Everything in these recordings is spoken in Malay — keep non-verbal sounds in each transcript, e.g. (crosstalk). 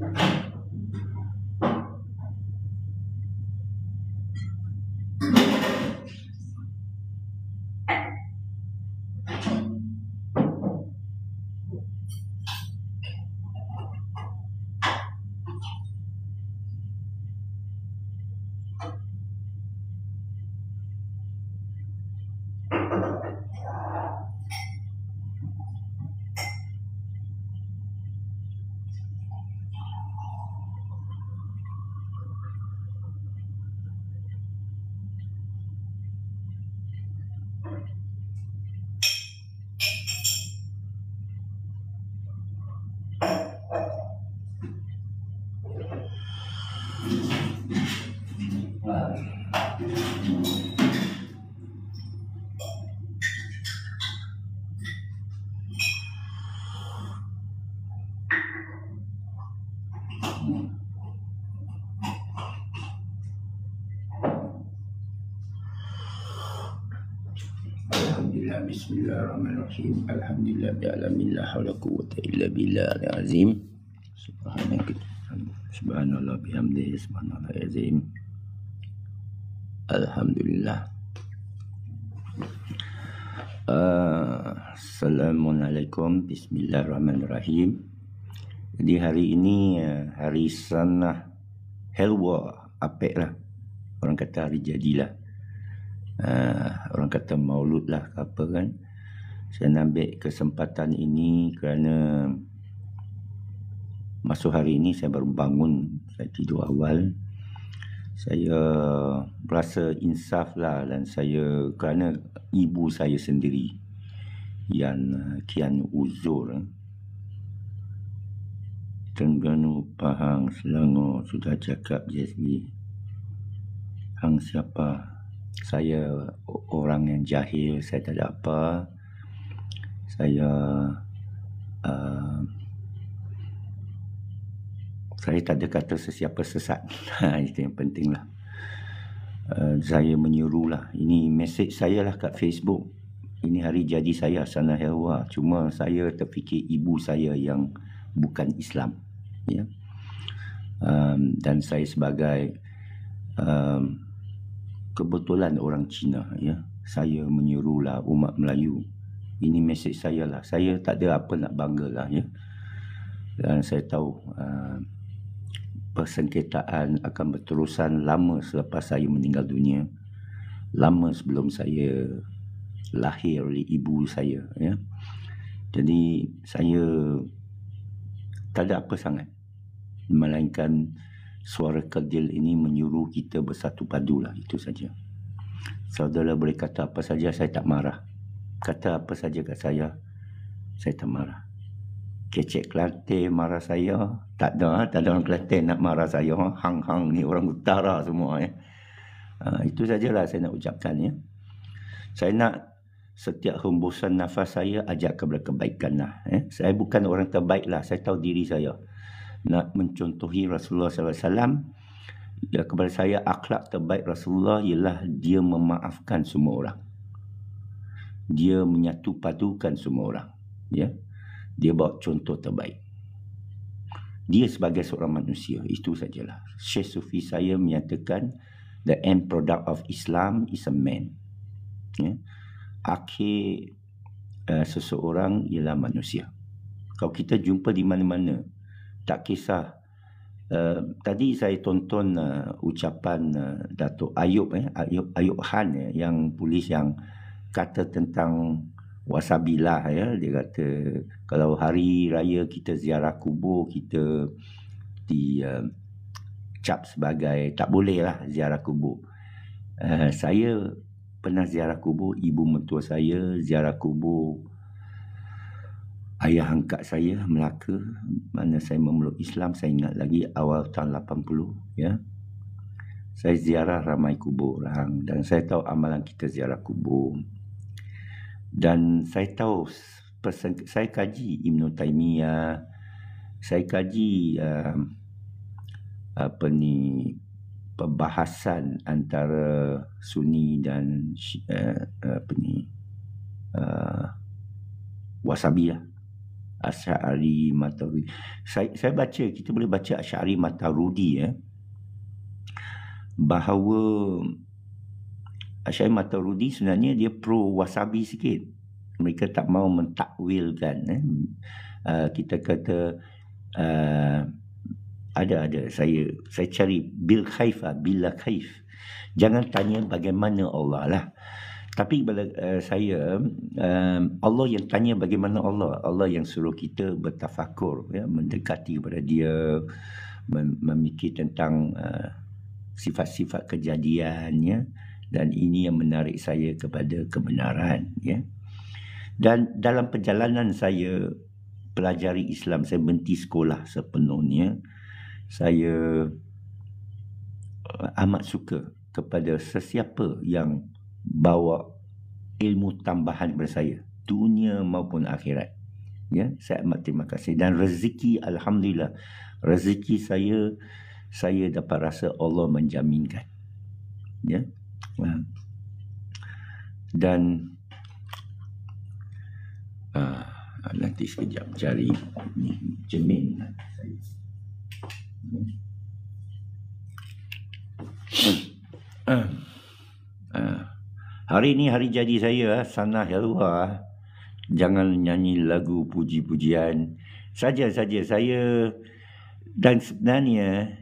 Thank you. Bismillahirrahmanirrahim. Alhamdulillah bi ya alamin la haula quwwata illa billahil azim. Subhanaka subhanallah bihamdihi subhanallah ya azim. Alhamdulillah. Uh, Assalamualaikum Bismillahirrahmanirrahim Jadi hari ini Hari sana Helwa Apek lah Orang kata hari jadilah uh, orang kata maulud lah apa kan saya ambil kesempatan ini kerana masuk hari ini saya baru bangun saya tidur awal saya berasa insaf lah dan saya kerana ibu saya sendiri yang ah, kian uzur eh. Tengganu, Pahang, Selangor sudah cakap JSB. Hang Hang siapa? saya orang yang jahil, saya tak ada apa. Saya uh, saya tak ada kata sesiapa sesat. (laughs) Ha, itu yang pentinglah. Uh, eh, saya menyuruhlah. Ini mesej saya lah kat Facebook. Ini hari jadi saya Hasanah Helwa. Cuma saya terfikir ibu saya yang bukan Islam. Ya. Um, dan saya sebagai um, kebetulan orang Cina ya saya menyuruhlah umat Melayu ini mesej saya lah saya tak ada apa nak banggalah ya dan saya tahu uh, persengketaan akan berterusan lama selepas saya meninggal dunia lama sebelum saya lahir oleh ibu saya ya jadi saya tak ada apa sangat melainkan suara kadil ini menyuruh kita bersatu padu lah, itu saja saudara boleh kata apa saja saya tak marah kata apa saja kat saya saya tak marah kecek kelate marah saya tak ada eh? tak ada orang kelate nak marah saya eh? hang hang ni orang utara semua ya ha, itu sajalah saya nak ucapkan ya saya nak setiap hembusan nafas saya ajak kepada kebaikan lah. Saya bukan orang terbaik lah. Saya tahu diri saya nak mencontohi Rasulullah SAW. Ya, kepada saya akhlak terbaik Rasulullah ialah dia memaafkan semua orang. Dia menyatu padukan semua orang. Ya. Dia bawa contoh terbaik. Dia sebagai seorang manusia, itu sajalah. Syekh Sufi saya menyatakan, the end product of Islam is a man. Ya. Akhir uh, seseorang ialah manusia. Kalau kita jumpa di mana-mana, tak kisah uh, tadi saya tonton uh, ucapan uh, Datuk Ayub eh Ayub Ayub Han eh, yang polis yang kata tentang wasabilah ya eh, dia kata kalau hari raya kita ziarah kubur kita di uh, cap sebagai tak bolehlah ziarah kubur uh, saya pernah ziarah kubur ibu mertua saya ziarah kubur Ayah angkat saya Melaka mana saya memeluk Islam saya ingat lagi awal tahun 80 ya. Saya ziarah ramai kubur orang dan saya tahu amalan kita ziarah kubur. Dan saya tahu pesan, saya kaji Ibn Taymiyah saya kaji uh, apa ni pembahasan antara Sunni dan uh, apa ni uh, Wasabi lah Asyari Matarudi. Saya, saya baca, kita boleh baca Asyari Matarudi ya. Eh? Bahawa Asyari Matarudi sebenarnya dia pro wasabi sikit. Mereka tak mau mentakwilkan. Eh? Uh, kita kata uh, ada ada saya saya cari bil khaifa bila khaif. Jangan tanya bagaimana Allah lah. Tapi bila uh, eh, saya um, Allah yang tanya bagaimana Allah Allah yang suruh kita bertafakur ya mendekati kepada dia mem- memikir tentang uh, sifat-sifat kejadiannya dan ini yang menarik saya kepada kebenaran ya. Dan dalam perjalanan saya pelajari Islam saya berhenti sekolah sepenuhnya saya uh, amat suka kepada sesiapa yang bawa ilmu tambahan kepada saya dunia maupun akhirat ya saya amat terima kasih dan rezeki alhamdulillah rezeki saya saya dapat rasa Allah menjaminkan ya ha. dan uh, nanti sekejap cari ni jemin saya ha. uh, uh. Hari ini hari jadi saya, ah, sana Yalwa. Ah. Jangan nyanyi lagu puji-pujian. Saja-saja saya dan sebenarnya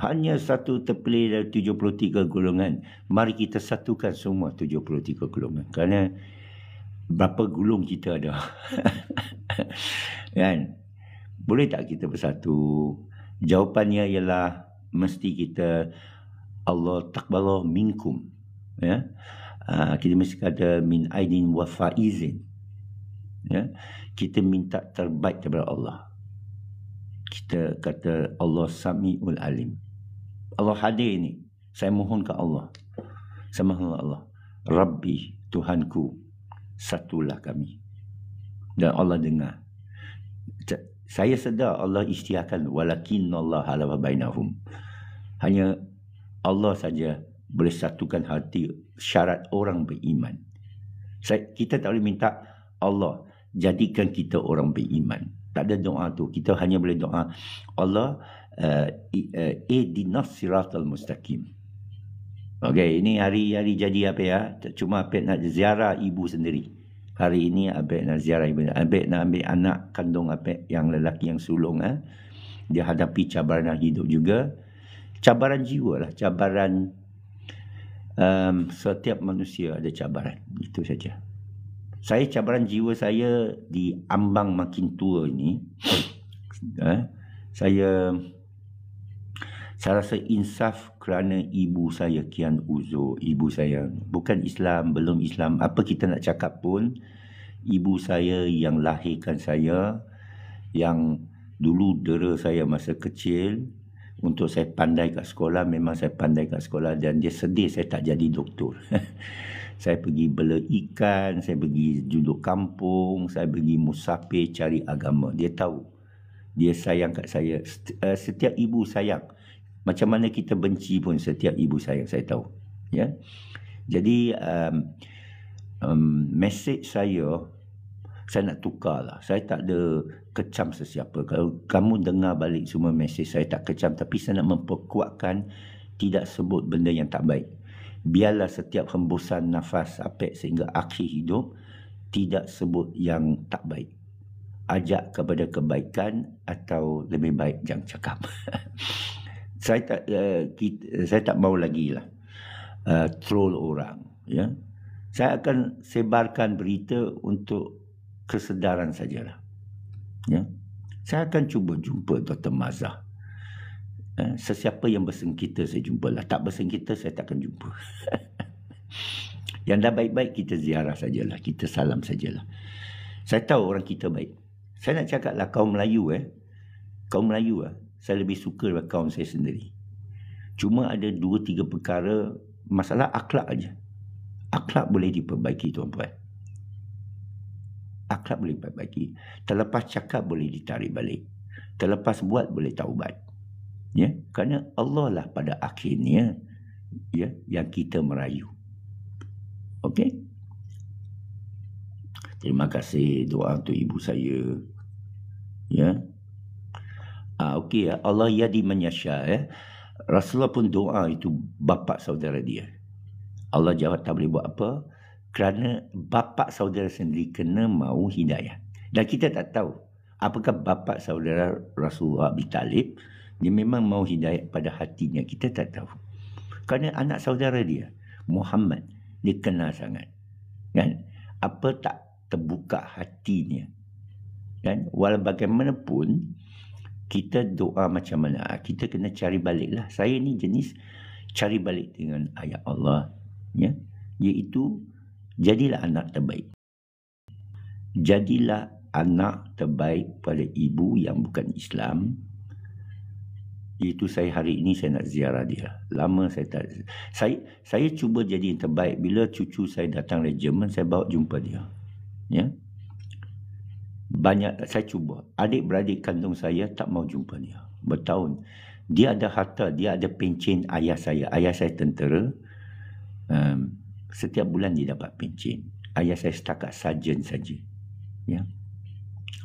hanya satu terpilih dari 73 golongan. Mari kita satukan semua 73 golongan. Kerana berapa gulung kita ada. (laughs) kan? Boleh tak kita bersatu? Jawapannya ialah mesti kita Allah takbala minkum ya uh, kita mesti ada min aidin wa faizin ya kita minta terbaik daripada Allah kita kata Allah samiul alim Allah hadir ini saya mohon ke Allah sama Allah Rabbi Tuhanku satulah kami dan Allah dengar saya sedar Allah istiakan walakin Allah halaba bainahum hanya Allah saja boleh satukan hati syarat orang beriman. Kita tak boleh minta Allah jadikan kita orang beriman. Tak ada doa tu. Kita hanya boleh doa Allah eh, eh, ihdinas uh, uh, siratal mustaqim. Okey, ini hari-hari jadi apa ya? Cuma apa nak ziarah ibu sendiri. Hari ini apa nak ziarah ibu. Apa nak ambil anak kandung apa yang lelaki yang sulung ha? Dia hadapi cabaran hidup juga cabaran jiwa lah cabaran um, setiap manusia ada cabaran itu saja saya cabaran jiwa saya di ambang makin tua ini (coughs) eh, saya saya rasa insaf kerana ibu saya kian uzur ibu saya bukan Islam belum Islam apa kita nak cakap pun ibu saya yang lahirkan saya yang dulu dera saya masa kecil untuk saya pandai kat sekolah memang saya pandai kat sekolah dan dia sedih saya tak jadi doktor (laughs) saya pergi bela ikan saya pergi duduk kampung saya pergi musafir cari agama dia tahu dia sayang kat saya eh, setiap ibu sayang macam mana kita benci pun setiap ibu sayang saya tahu ya jadi um, um message saya saya nak tukar lah. Saya tak ada kecam sesiapa. Kalau kamu dengar balik semua mesej saya tak kecam. Tapi saya nak memperkuatkan tidak sebut benda yang tak baik. Biarlah setiap hembusan nafas apa sehingga akhir hidup. Tidak sebut yang tak baik. Ajak kepada kebaikan atau lebih baik jangan cakap. (laughs) saya tak uh, eh, kita, saya tak mau lagi lah uh, troll orang. Ya. Saya akan sebarkan berita untuk kesedaran sajalah. Ya. Saya akan cuba jumpa Dr. Mazah. Eh, sesiapa yang bersengkita saya jumpalah. Tak bersengkita saya takkan jumpa. (laughs) yang dah baik-baik kita ziarah sajalah. Kita salam sajalah. Saya tahu orang kita baik. Saya nak cakap lah kaum Melayu eh. Kaum Melayu lah. Saya lebih suka daripada kaum saya sendiri. Cuma ada dua tiga perkara masalah akhlak aja. Akhlak boleh diperbaiki tuan-tuan akhlak boleh berbagi, Terlepas cakap boleh ditarik balik. Terlepas buat boleh taubat. Ya, kerana Allah lah pada akhirnya ya yang kita merayu. Okey. Terima kasih doa untuk ibu saya. Ya. Ah okey ya Allah yadi menyasya ya. Rasulullah pun doa itu bapa saudara dia. Allah jawab tak boleh buat apa? kerana bapa saudara sendiri kena mahu hidayah. Dan kita tak tahu apakah bapa saudara Rasulullah Abi Talib dia memang mahu hidayah pada hatinya. Kita tak tahu. Kerana anak saudara dia, Muhammad, dia kenal sangat. Kan? Apa tak terbuka hatinya? Kan? Walau bagaimanapun, kita doa macam mana? Ah, kita kena cari baliklah. Saya ni jenis cari balik dengan ayat Allah. Ya? Iaitu, jadilah anak terbaik. Jadilah anak terbaik pada ibu yang bukan Islam. Itu saya hari ini saya nak ziarah dia. Lama saya tak... Saya, saya cuba jadi yang terbaik. Bila cucu saya datang dari Jerman, saya bawa jumpa dia. Ya? Banyak saya cuba. Adik-beradik kandung saya tak mau jumpa dia. Bertahun. Dia ada harta, dia ada pencin ayah saya. Ayah saya tentera. Um, setiap bulan dia dapat pencin. Ayah saya setakat sarjan saja. Ya.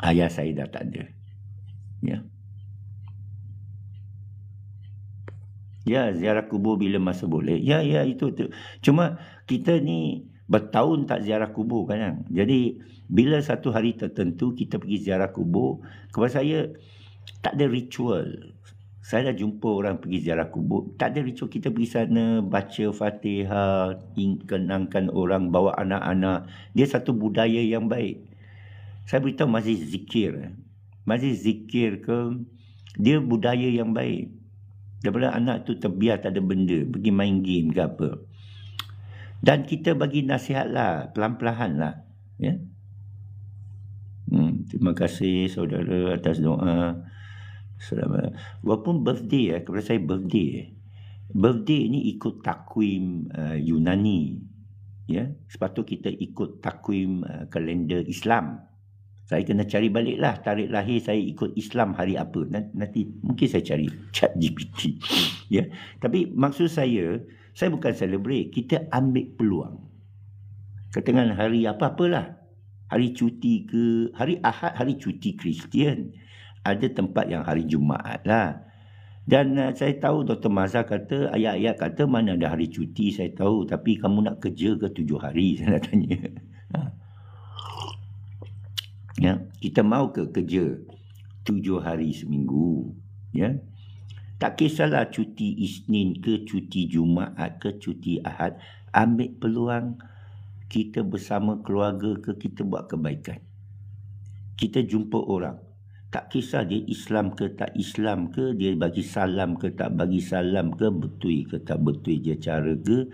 Ayah saya dah tak ada. Ya. Ya, ziarah kubur bila masa boleh. Ya, ya, itu tu. Cuma kita ni bertahun tak ziarah kubur kan. Jadi bila satu hari tertentu kita pergi ziarah kubur, kepada saya tak ada ritual saya dah jumpa orang pergi ziarah kubur. Tak ada ritual kita pergi sana, baca fatihah, kenangkan orang, bawa anak-anak. Dia satu budaya yang baik. Saya beritahu masih zikir. Masih zikir ke, dia budaya yang baik. Daripada anak tu terbiar tak ada benda, pergi main game ke apa. Dan kita bagi nasihatlah pelan-pelan lah. Ya? Hmm, terima kasih saudara atas doa selama walaupun birthday ya kepada saya birthday eh. birthday ini ikut takwim uh, Yunani ya sepatutnya kita ikut takwim uh, kalender Islam saya kena cari baliklah tarikh lahir saya ikut Islam hari apa nanti, nanti mungkin saya cari chat GPT ya tapi maksud saya saya bukan celebrate kita ambil peluang ketengah hari apa-apalah hari cuti ke hari Ahad hari cuti Kristian ada tempat yang hari Jumaat lah. Dan uh, saya tahu Dr. Mazah kata, ayat-ayat kata mana ada hari cuti saya tahu. Tapi kamu nak kerja ke tujuh hari (laughs) saya nak tanya. Ha. ya, kita mau ke kerja tujuh hari seminggu. Ya. Tak kisahlah cuti Isnin ke cuti Jumaat ke cuti Ahad. Ambil peluang kita bersama keluarga ke kita buat kebaikan. Kita jumpa orang tak kisah dia Islam ke tak Islam ke dia bagi salam ke tak bagi salam ke betul ke tak betul je cara ke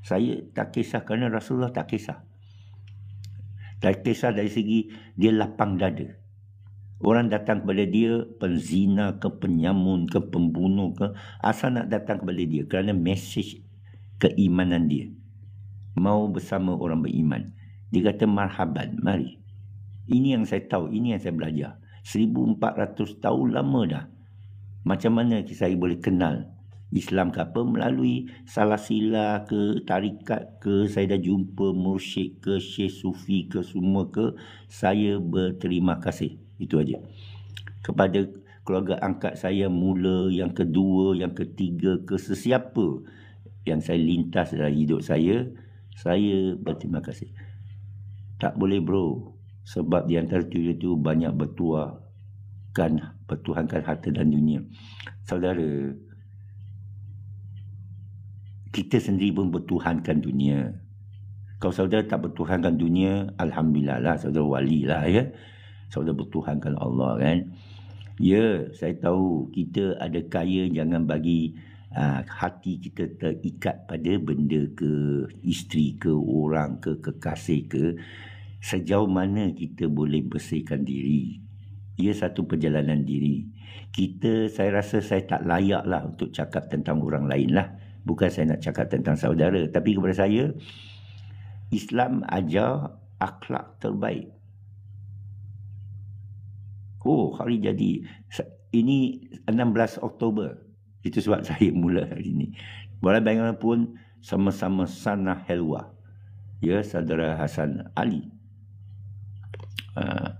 saya tak kisah kerana Rasulullah tak kisah tak kisah dari segi dia lapang dada orang datang kepada dia penzina ke penyamun ke pembunuh ke asal nak datang kepada dia kerana mesej keimanan dia mau bersama orang beriman dia kata marhaban mari ini yang saya tahu ini yang saya belajar 1400 tahun lama dah. Macam mana saya boleh kenal Islam ke apa melalui salah sila ke tarikat ke saya dah jumpa mursyid ke syekh sufi ke semua ke saya berterima kasih itu aja kepada keluarga angkat saya mula yang kedua yang ketiga ke sesiapa yang saya lintas dalam hidup saya saya berterima kasih tak boleh bro sebab di antara tujuh itu banyak bertuahkan bertuhankan harta dan dunia saudara kita sendiri pun bertuhankan dunia kalau saudara tak bertuhankan dunia alhamdulillah lah saudara wali lah ya saudara bertuhankan Allah kan ya saya tahu kita ada kaya jangan bagi Uh, hati kita terikat pada benda ke isteri ke orang ke kekasih ke sejauh mana kita boleh bersihkan diri. Ia satu perjalanan diri. Kita, saya rasa saya tak layak lah untuk cakap tentang orang lain lah. Bukan saya nak cakap tentang saudara. Tapi kepada saya, Islam ajar akhlak terbaik. Oh, hari jadi. Ini 16 Oktober. Itu sebab (laughs) saya mula hari ini. Walau bagaimanapun, sama-sama sana helwa. Ya, saudara Hasan Ali. Ha.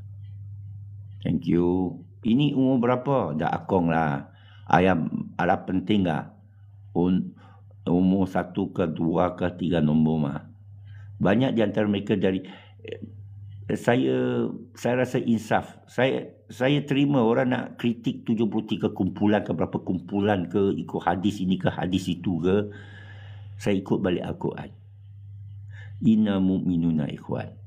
Thank you. Ini umur berapa? Dah akong lah. Ayam ada penting lah. Un, umur satu ke dua ke tiga nombor mah. Banyak di antara mereka dari... Eh, saya saya rasa insaf. Saya saya terima orang nak kritik 73 kumpulan ke berapa kumpulan ke ikut hadis ini ke hadis itu ke. Saya ikut balik Al-Quran. Inna mu'minuna ikhwan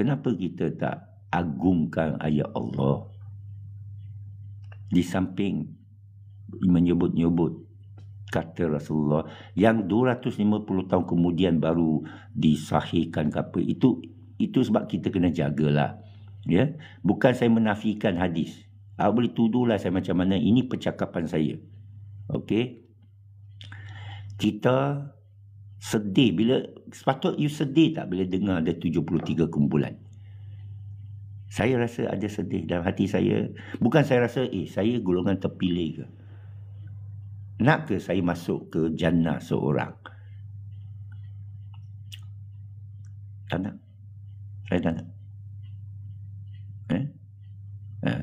kenapa kita tak agungkan ayat Allah di samping menyebut-nyebut kata Rasulullah yang 250 tahun kemudian baru disahihkan ke apa itu itu sebab kita kena jagalah ya bukan saya menafikan hadis awak ah, boleh tuduhlah saya macam mana ini percakapan saya okey kita sedih bila sepatut you sedih tak bila dengar ada 73 kumpulan saya rasa ada sedih dalam hati saya bukan saya rasa eh saya golongan terpilih ke nak ke saya masuk ke jannah seorang tak nak saya tak nak eh? Eh.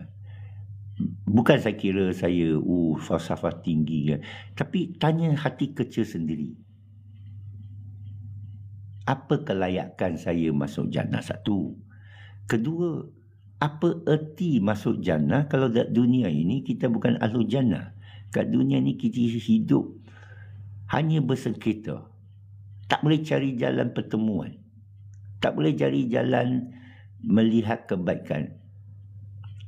bukan saya kira saya uh falsafah tinggi ke tapi tanya hati kecil sendiri apa kelayakan saya masuk jannah satu kedua apa erti masuk jannah kalau dalam dunia ini kita bukan ahli jannah kat dunia ni kita hidup hanya bersengketa tak boleh cari jalan pertemuan tak boleh cari jalan melihat kebaikan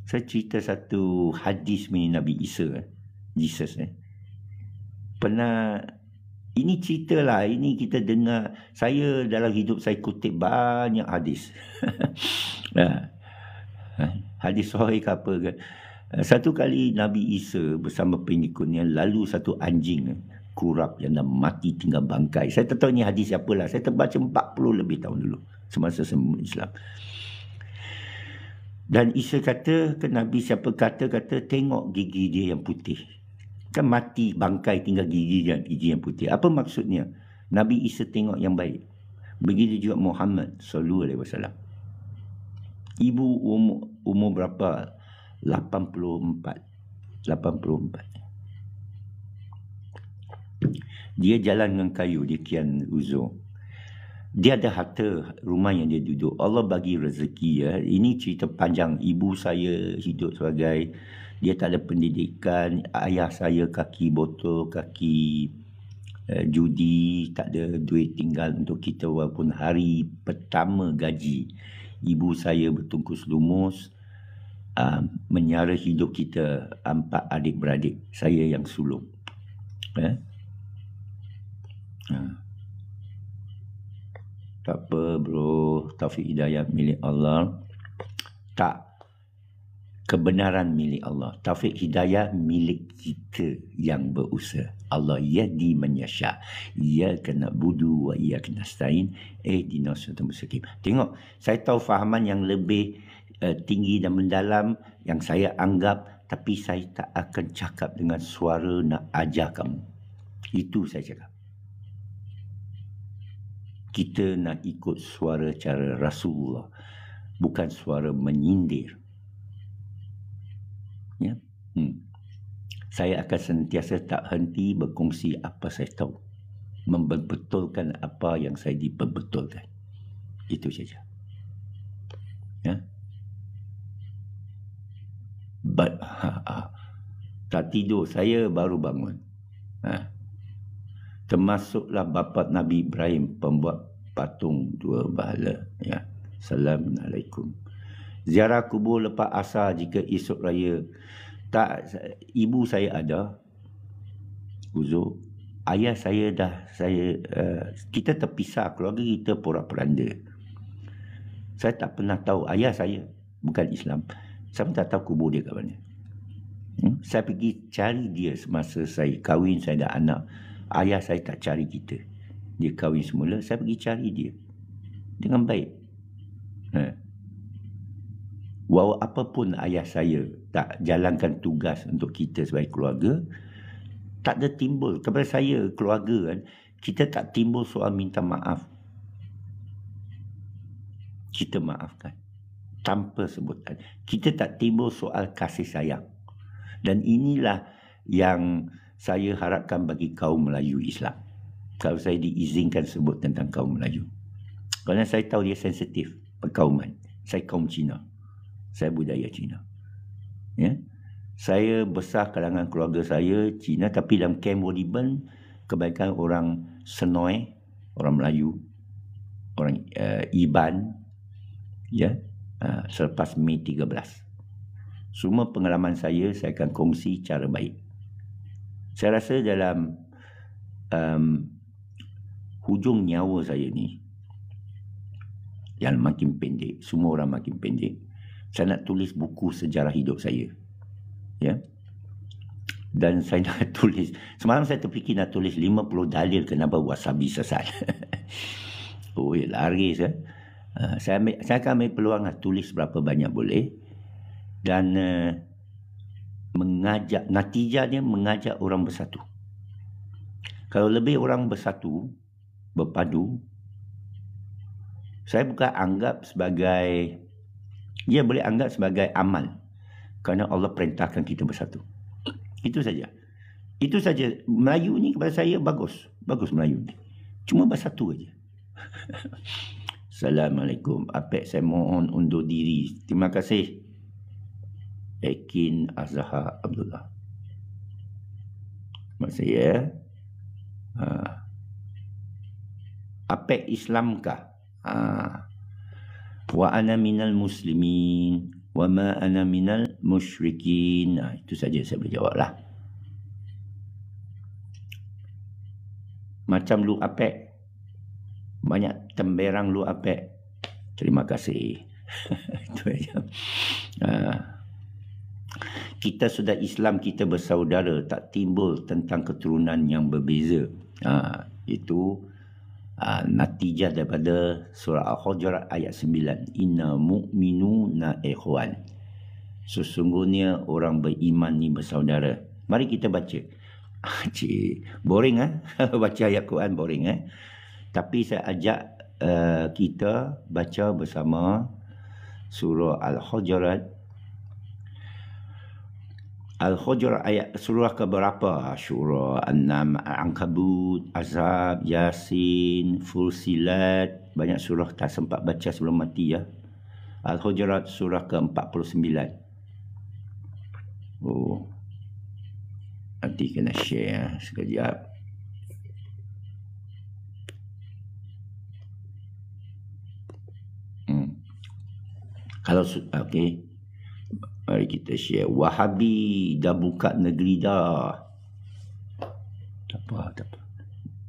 saya cerita satu hadis mengenai Nabi Isa eh. Jesus eh pernah ini cerita lah. Ini kita dengar. Saya dalam hidup saya kutip banyak hadis. (laughs) hadis suhai ke apa ke. Satu kali Nabi Isa bersama pengikutnya lalu satu anjing kurap yang dah mati tinggal bangkai. Saya tak tahu ni hadis siapa lah. Saya terbaca 40 lebih tahun dulu semasa saya Islam. Dan Isa kata ke Nabi siapa kata-kata tengok gigi dia yang putih. Kan mati bangkai tinggal gigi yang, gigi yang putih. Apa maksudnya? Nabi Isa tengok yang baik. Begitu juga Muhammad sallallahu alaihi wasallam. Ibu umur, umur berapa? 84. 84. Dia jalan dengan kayu di kian uzur. Dia ada harta rumah yang dia duduk. Allah bagi rezeki ya. Ini cerita panjang ibu saya hidup sebagai dia tak ada pendidikan ayah saya kaki botol kaki uh, judi tak ada duit tinggal untuk kita walaupun hari pertama gaji ibu saya bertungkus lumus uh, menyara hidup kita empat adik beradik saya yang sulung eh? uh. tak apa bro taufik hidayah milik Allah tak kebenaran milik Allah. Taufik hidayah milik kita yang berusaha. Allah ya di menyasha. Ya kena budu wa ya kena stain. Eh di nasihat Tengok, saya tahu fahaman yang lebih uh, tinggi dan mendalam yang saya anggap. Tapi saya tak akan cakap dengan suara nak ajar kamu. Itu saya cakap. Kita nak ikut suara cara Rasulullah. Bukan suara menyindir. Hmm. Saya akan sentiasa tak henti berkongsi apa saya tahu. Membetulkan apa yang saya diperbetulkan. Itu saja. Ya? But, ha, ha, tak tidur, saya baru bangun. Ha. Termasuklah bapa Nabi Ibrahim pembuat patung dua bahala. Ya. Assalamualaikum. Ziarah kubur lepas asar jika esok raya tak ibu saya ada uzur ayah saya dah saya uh, kita terpisah keluarga kita porak-poranda saya tak pernah tahu ayah saya bukan Islam saya tak tahu kubur dia kat mana hmm? saya pergi cari dia semasa saya kahwin saya ada anak ayah saya tak cari kita dia kahwin semula saya pergi cari dia dengan baik eh walau apapun ayah saya tak jalankan tugas untuk kita sebagai keluarga tak ada timbul kepada saya keluarga kan kita tak timbul soal minta maaf kita maafkan tanpa sebutan kita tak timbul soal kasih sayang dan inilah yang saya harapkan bagi kaum Melayu Islam kalau saya diizinkan sebut tentang kaum Melayu kerana saya tahu dia sensitif perkauman saya kaum Cina saya budaya Cina. Ya. Saya besar kalangan keluarga saya Cina tapi dalam camp Wodiban kebaikan orang Senoi, orang Melayu, orang uh, Iban ya uh, selepas Mei 13. Semua pengalaman saya saya akan kongsi cara baik. Saya rasa dalam um, hujung nyawa saya ni yang makin pendek, semua orang makin pendek saya nak tulis buku sejarah hidup saya. Ya. Dan (laughs) saya nak tulis. Semalam saya terfikir nak tulis 50 dalil kenapa wasabi sesat. (laughs) oh, ya, lari saya. Uh, ah, saya, ambil, saya akan ambil peluang nak lah tulis berapa banyak boleh. Dan uh, mengajak, natijanya mengajak orang bersatu. Kalau lebih orang bersatu, berpadu, saya bukan anggap sebagai dia boleh anggap sebagai amal. Kerana Allah perintahkan kita bersatu. Itu saja. Itu saja. Melayu ni kepada saya bagus. Bagus Melayu ni. Cuma bersatu saja. (laughs) Assalamualaikum. Apek saya mohon undur diri. Terima kasih. Ekin Azhar Abdullah. Terima kasih ya. Ha. Apek Islamkah? Ha. Ah wa ana minal muslimin wa ma ana minal musyrikin nah, itu saja saya boleh jawab lah macam lu ape banyak temberang lu ape terima kasih (laughs) itu aja ah. kita sudah Islam kita bersaudara tak timbul tentang keturunan yang berbeza ha, itu Ah, natijah daripada surah Al-Hujurat ayat 9 Inna mu'minu na ikhwan Sesungguhnya orang beriman ni bersaudara Mari kita baca (laughs) ah, Cik, boring eh? (laughs) baca ayat Quran boring eh? Tapi saya ajak uh, kita baca bersama surah Al-Hujurat Al-Hujur ayat surah ke berapa? Surah An-Nam, Al-Ankabut, Azab, Yasin, Fursilat. Banyak surah tak sempat baca sebelum mati ya. Al-Hujurat surah ke-49. Oh. Nanti kena share ya, sekejap. Hmm. Kalau okey. Mari kita share. Wahabi dah buka negeri dah. Tak apa, tak apa.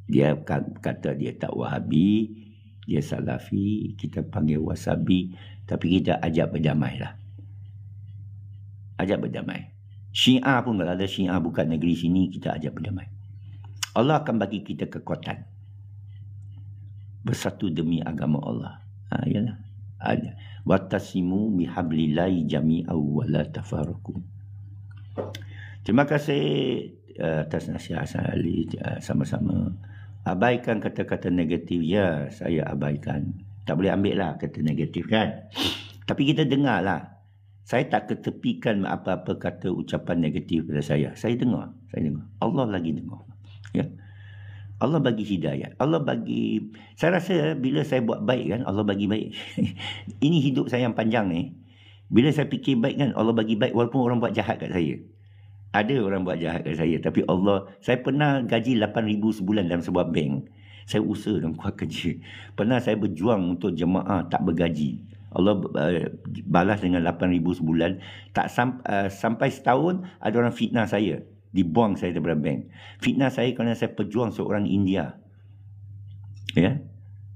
Dia kan, kata dia tak Wahabi. Dia Salafi. Kita panggil Wasabi. Tapi kita ajak berdamai lah. Ajak berdamai. Syiah pun kalau ada Syiah bukan negeri sini, kita ajak berdamai. Allah akan bagi kita kekuatan. Bersatu demi agama Allah. Ha, yalah. Ajak. Ha, Watasimu bihablillahi jami wa la Terima kasih eh, atas nasihat saya Ali eh, sama-sama. Abaikan kata-kata negatif. Ya, saya abaikan. Tak boleh ambil lah kata negatif kan. Tapi kita dengar lah. Saya tak ketepikan apa-apa kata ucapan negatif pada saya. Saya dengar. Saya dengar. Allah lagi dengar. Ya. Yeah. Allah bagi hidayah. Allah bagi... Saya rasa bila saya buat baik kan, Allah bagi baik. (laughs) Ini hidup saya yang panjang ni. Bila saya fikir baik kan, Allah bagi baik walaupun orang buat jahat kat saya. Ada orang buat jahat kat saya. Tapi Allah... Saya pernah gaji RM8,000 sebulan dalam sebuah bank. Saya usaha dan kuat kerja. Pernah saya berjuang untuk jemaah tak bergaji. Allah uh, balas dengan RM8,000 sebulan. Tak sam- uh, sampai setahun ada orang fitnah saya dibuang saya daripada bank. Fitnah saya kerana saya pejuang seorang India. Ya.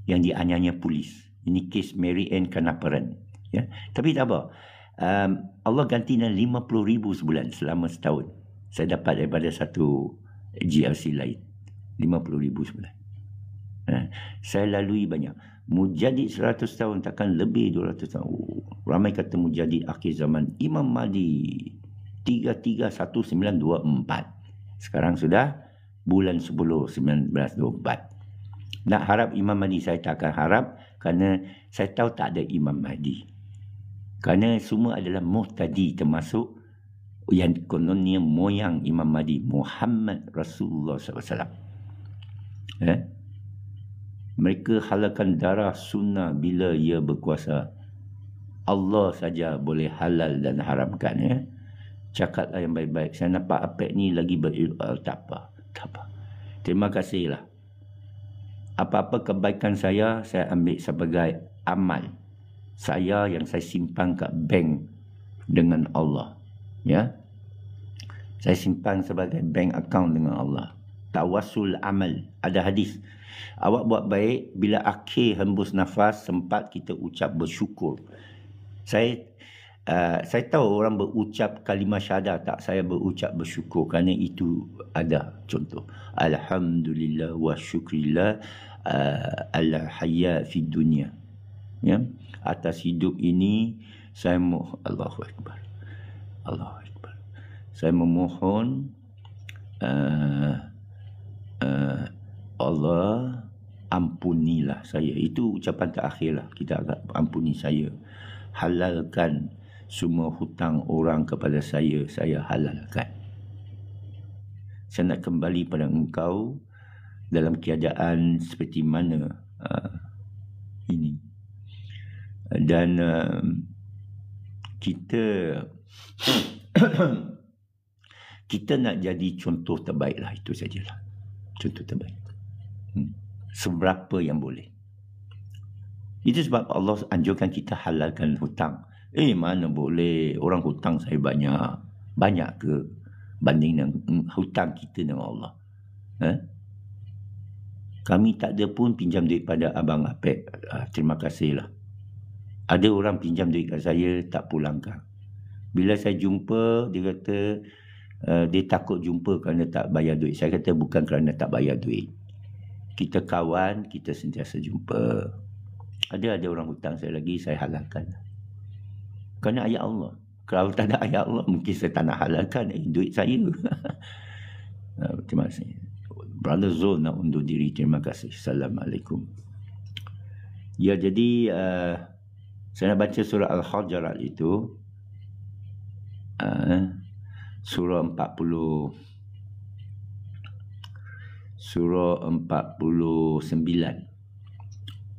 Yang dianyanya polis. Ini kes Mary Ann Kanaparan. Ya. Tapi tak apa. Um, Allah ganti dengan RM50,000 sebulan selama setahun. Saya dapat daripada satu GLC lain. RM50,000 sebulan. Ha. Saya lalui banyak. Mujadid 100 tahun takkan lebih 200 tahun. Oh, ramai kata mujadid akhir zaman. Imam Mahdi. 33194. Sekarang sudah bulan 10 1924. Nak harap Imam Mahdi saya tak akan harap kerana saya tahu tak ada Imam Mahdi. Kerana semua adalah muhtadi termasuk yang kononnya moyang Imam Mahdi Muhammad Rasulullah SAW. Eh? Mereka halalkan darah sunnah bila ia berkuasa. Allah saja boleh halal dan haramkan. Eh? cakap lah yang baik-baik. Saya nampak apek ni lagi ber... Uh, tak apa. Tak apa. Terima kasih lah. Apa-apa kebaikan saya, saya ambil sebagai amal. Saya yang saya simpan kat bank dengan Allah. Ya. Saya simpan sebagai bank account dengan Allah. Tawasul amal. Ada hadis. Awak buat baik, bila akhir hembus nafas, sempat kita ucap bersyukur. Saya Uh, saya tahu orang berucap kalimah syahadah tak saya berucap bersyukur kerana itu ada contoh alhamdulillah wa syukrillah uh, ah, ala hayya fi dunya ya atas hidup ini saya mohon Allahu akbar Allahu akbar saya memohon uh, uh, Allah ampunilah saya itu ucapan terakhirlah kita ampuni saya halalkan semua hutang orang kepada saya saya halalkan. Saya nak kembali pada engkau dalam keadaan seperti mana uh, ini. Dan uh, kita (coughs) kita nak jadi contoh terbaiklah itu sajalah. Contoh terbaik. Hmm. Seberapa yang boleh. Itu sebab Allah anjurkan kita halalkan hutang. Eh mana boleh orang hutang saya banyak. Banyak ke banding dengan hmm, hutang kita dengan Allah? Eh? Kami tak ada pun pinjam duit pada Abang Apek. Ah, terima kasih lah. Ada orang pinjam duit kat saya, tak pulangkan. Bila saya jumpa, dia kata uh, dia takut jumpa kerana tak bayar duit. Saya kata bukan kerana tak bayar duit. Kita kawan, kita sentiasa jumpa. Ada-ada orang hutang saya lagi, saya halangkan lah. Kerana ayat Allah. Kalau tak ada ayat Allah, mungkin saya tak nak halalkan eh, duit saya. (laughs) Ah, terima kasih. Brother Zul nak undur diri. Terima kasih. Assalamualaikum. Ya, jadi uh, saya nak baca surah Al-Hajarat itu. Uh, surah 40 surah 49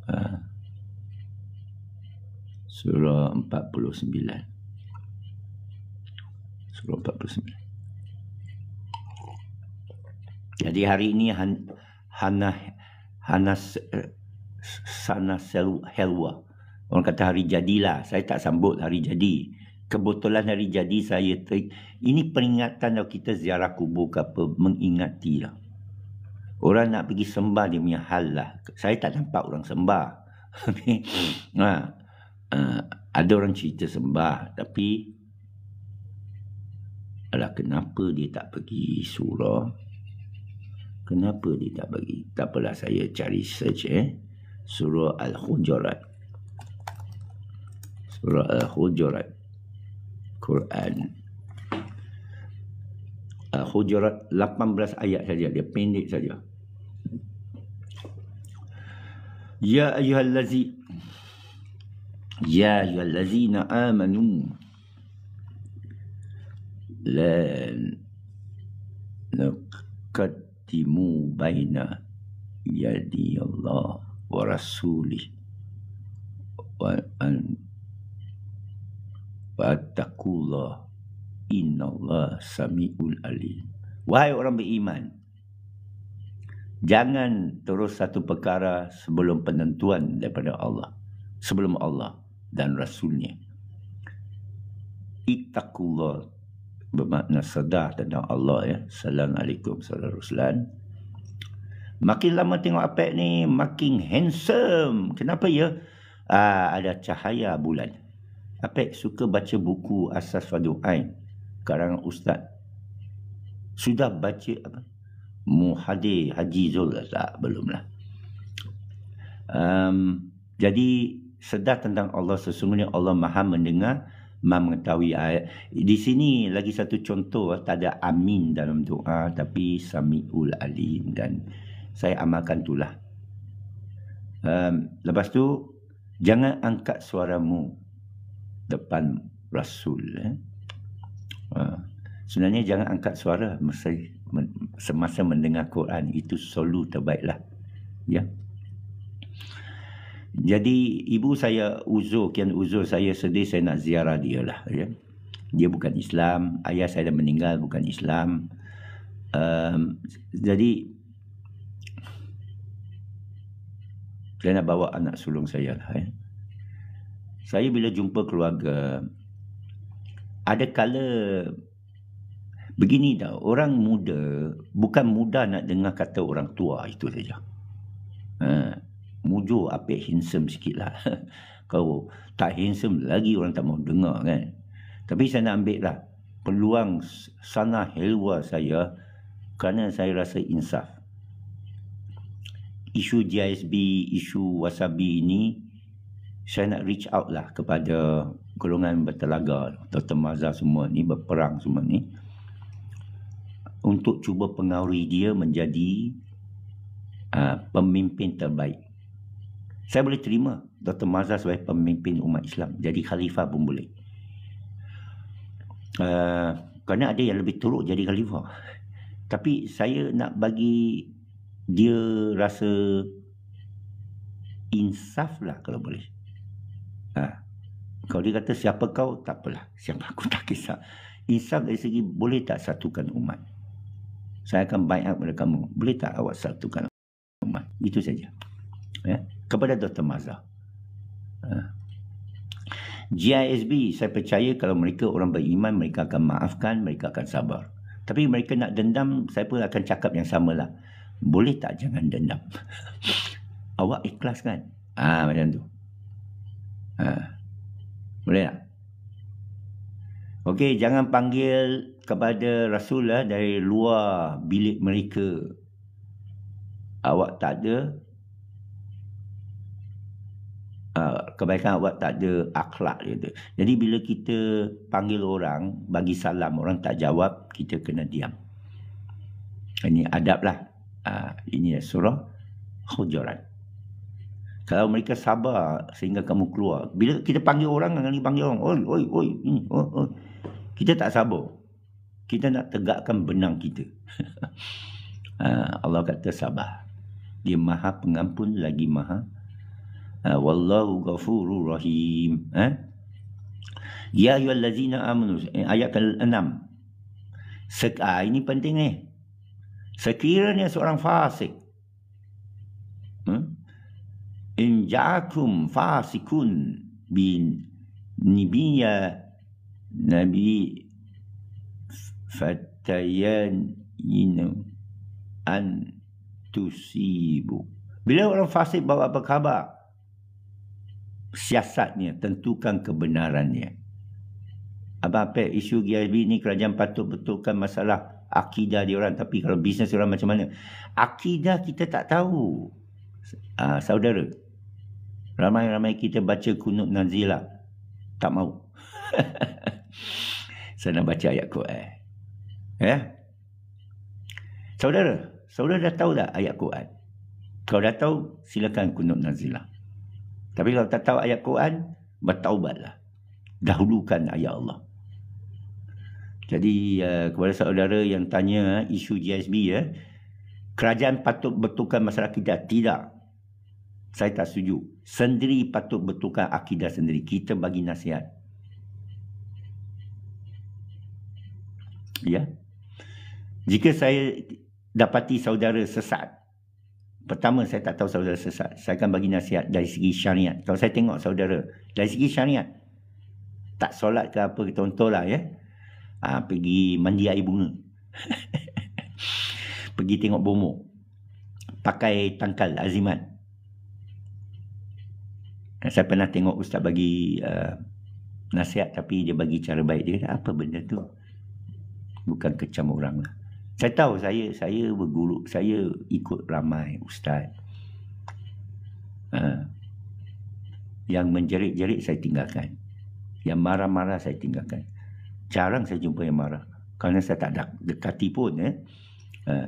uh, Surah 49 Surah 49 jadi hari ini Han, Hana Hana Sana Helwa Orang kata hari jadilah Saya tak sambut hari jadi Kebetulan hari jadi saya Ini peringatan kalau kita ziarah kubur ke apa Mengingati lah Orang nak pergi sembah dia punya hal lah Saya tak nampak orang sembah (laughs) Nah uh, ada orang cerita sembah tapi alah kenapa dia tak pergi surah kenapa dia tak pergi tak apalah saya cari search eh surah al-hujurat surah al-hujurat Quran Al-Hujurat 18 ayat saja dia pendek saja Ya ayyuhallazi يا أيها الذين آمنوا لا نقدموا بين يدي الله ورسوله وأن wa الله Inna Allah Samiul Alim. Wahai orang beriman Jangan terus satu perkara sebelum penentuan daripada Allah Sebelum Allah dan rasulnya ittaqullah bermakna sedah tentang Allah ya assalamualaikum saudara Ruslan makin lama tengok apek ni makin handsome kenapa ya Aa, ah, ada cahaya bulan apek suka baca buku asas fardhu ain karangan ustaz sudah baca apa Muhadi Haji Zul tak belumlah um, jadi sedar tentang Allah sesungguhnya Allah Maha mendengar Maha mengetahui ayat. Ah, di sini lagi satu contoh ah, tak ada amin dalam doa tapi samiul alim dan saya amalkan itulah. Um, lepas tu jangan angkat suaramu depan rasul eh. Uh, sebenarnya jangan angkat suara semasa mendengar Quran itu solu terbaiklah. Ya. Yeah? Jadi ibu saya uzur, kian uzur saya sedih saya nak ziarah dia lah. Ya. Dia bukan Islam, ayah saya dah meninggal bukan Islam. Um, jadi saya nak bawa anak sulung saya lah. Ya. Saya bila jumpa keluarga, ada kala begini dah orang muda bukan mudah nak dengar kata orang tua itu saja. Ha mujur apa yang handsome sikit lah. (laughs) Kau tak handsome lagi orang tak mau dengar kan. Tapi saya nak ambil lah peluang sana helwa saya kerana saya rasa insaf. Isu GISB, isu wasabi ini saya nak reach out lah kepada golongan bertelaga, Dr. Mazhar semua ni, berperang semua ni untuk cuba pengaruhi dia menjadi uh, pemimpin terbaik saya boleh terima Dr. Mazhar sebagai pemimpin umat Islam. Jadi khalifah pun boleh. Uh, kerana ada yang lebih teruk jadi khalifah. Tapi saya nak bagi dia rasa insaf lah kalau boleh. Ha. Kalau dia kata siapa kau, tak apalah. Siapa aku (laughs) tak kisah. Insaf dari segi boleh tak satukan umat? Saya akan bayar kepada kamu. Boleh tak awak satukan umat? Itu saja. Ya. Yeah kepada Dr. Mazhar. Eh. GISB, saya percaya kalau mereka orang beriman, mereka akan maafkan, mereka akan sabar. Tapi mereka nak dendam, saya pun akan cakap yang samalah. Boleh tak jangan dendam? (laughs) Awak ikhlas kan? Ah macam tu. Ha. Boleh tak? Okey, jangan panggil kepada Rasulullah dari luar bilik mereka. Awak tak ada Ah, kebaikan awak tak ada akhlak gitu. Jadi bila kita panggil orang bagi salam orang tak jawab, kita kena diam. Ini adablah. Uh, ah, ini surah Hujurat. Kalau mereka sabar sehingga kamu keluar. Bila kita panggil orang, kali panggil orang. Oi, oi, oi. Ini, oi, oi. Kita tak sabar. Kita nak tegakkan benang kita. (laughs) Ah, Allah kata sabar. Dia maha pengampun lagi maha Ha, wallahu ghafurur rahim eh ya ayyuhallazina amanu eh, ayat ke-6 Sek ah, ini penting ni eh. sekiranya seorang fasik hmm? in jakum fasikun bin nibiya nabi fatayan inu an tusibu bila orang fasik bawa apa khabar siasatnya, tentukan kebenarannya. apa-apa isu GIB ni kerajaan patut betulkan masalah akidah dia orang. Tapi kalau bisnes dia orang macam mana? Akidah kita tak tahu. Uh, saudara, ramai-ramai kita baca kunut nazilah. Tak mau. (laughs) Saya nak baca ayat Quran. Eh? Ya? Saudara, saudara dah tahu dah ayat Quran? Kalau dah tahu, silakan kunut nazilah. Tapi kalau tak tahu ayat Quran, bertaubatlah. Dahulukan ayat Allah. Jadi ya, kepada saudara yang tanya isu GSB ya, kerajaan patut betulkan masalah kita. Tidak. Saya tak setuju. Sendiri patut betulkan akidah sendiri. Kita bagi nasihat. Ya. Jika saya dapati saudara sesat, pertama saya tak tahu saudara sesat saya akan bagi nasihat dari segi syariat kalau saya tengok saudara dari segi syariat tak solat ke apa contohlah ya ha, pergi mandi air bunga (laughs) pergi tengok bomo pakai tangkal azimat ah, saya pernah tengok ustaz bagi uh, nasihat tapi dia bagi cara baik dia apa benda tu bukan kecam orang lah saya tahu saya saya berguru saya ikut ramai ustaz ha. yang menjerit-jerit saya tinggalkan yang marah-marah saya tinggalkan jarang saya jumpa yang marah kerana saya tak dek- dekati pun eh. ha.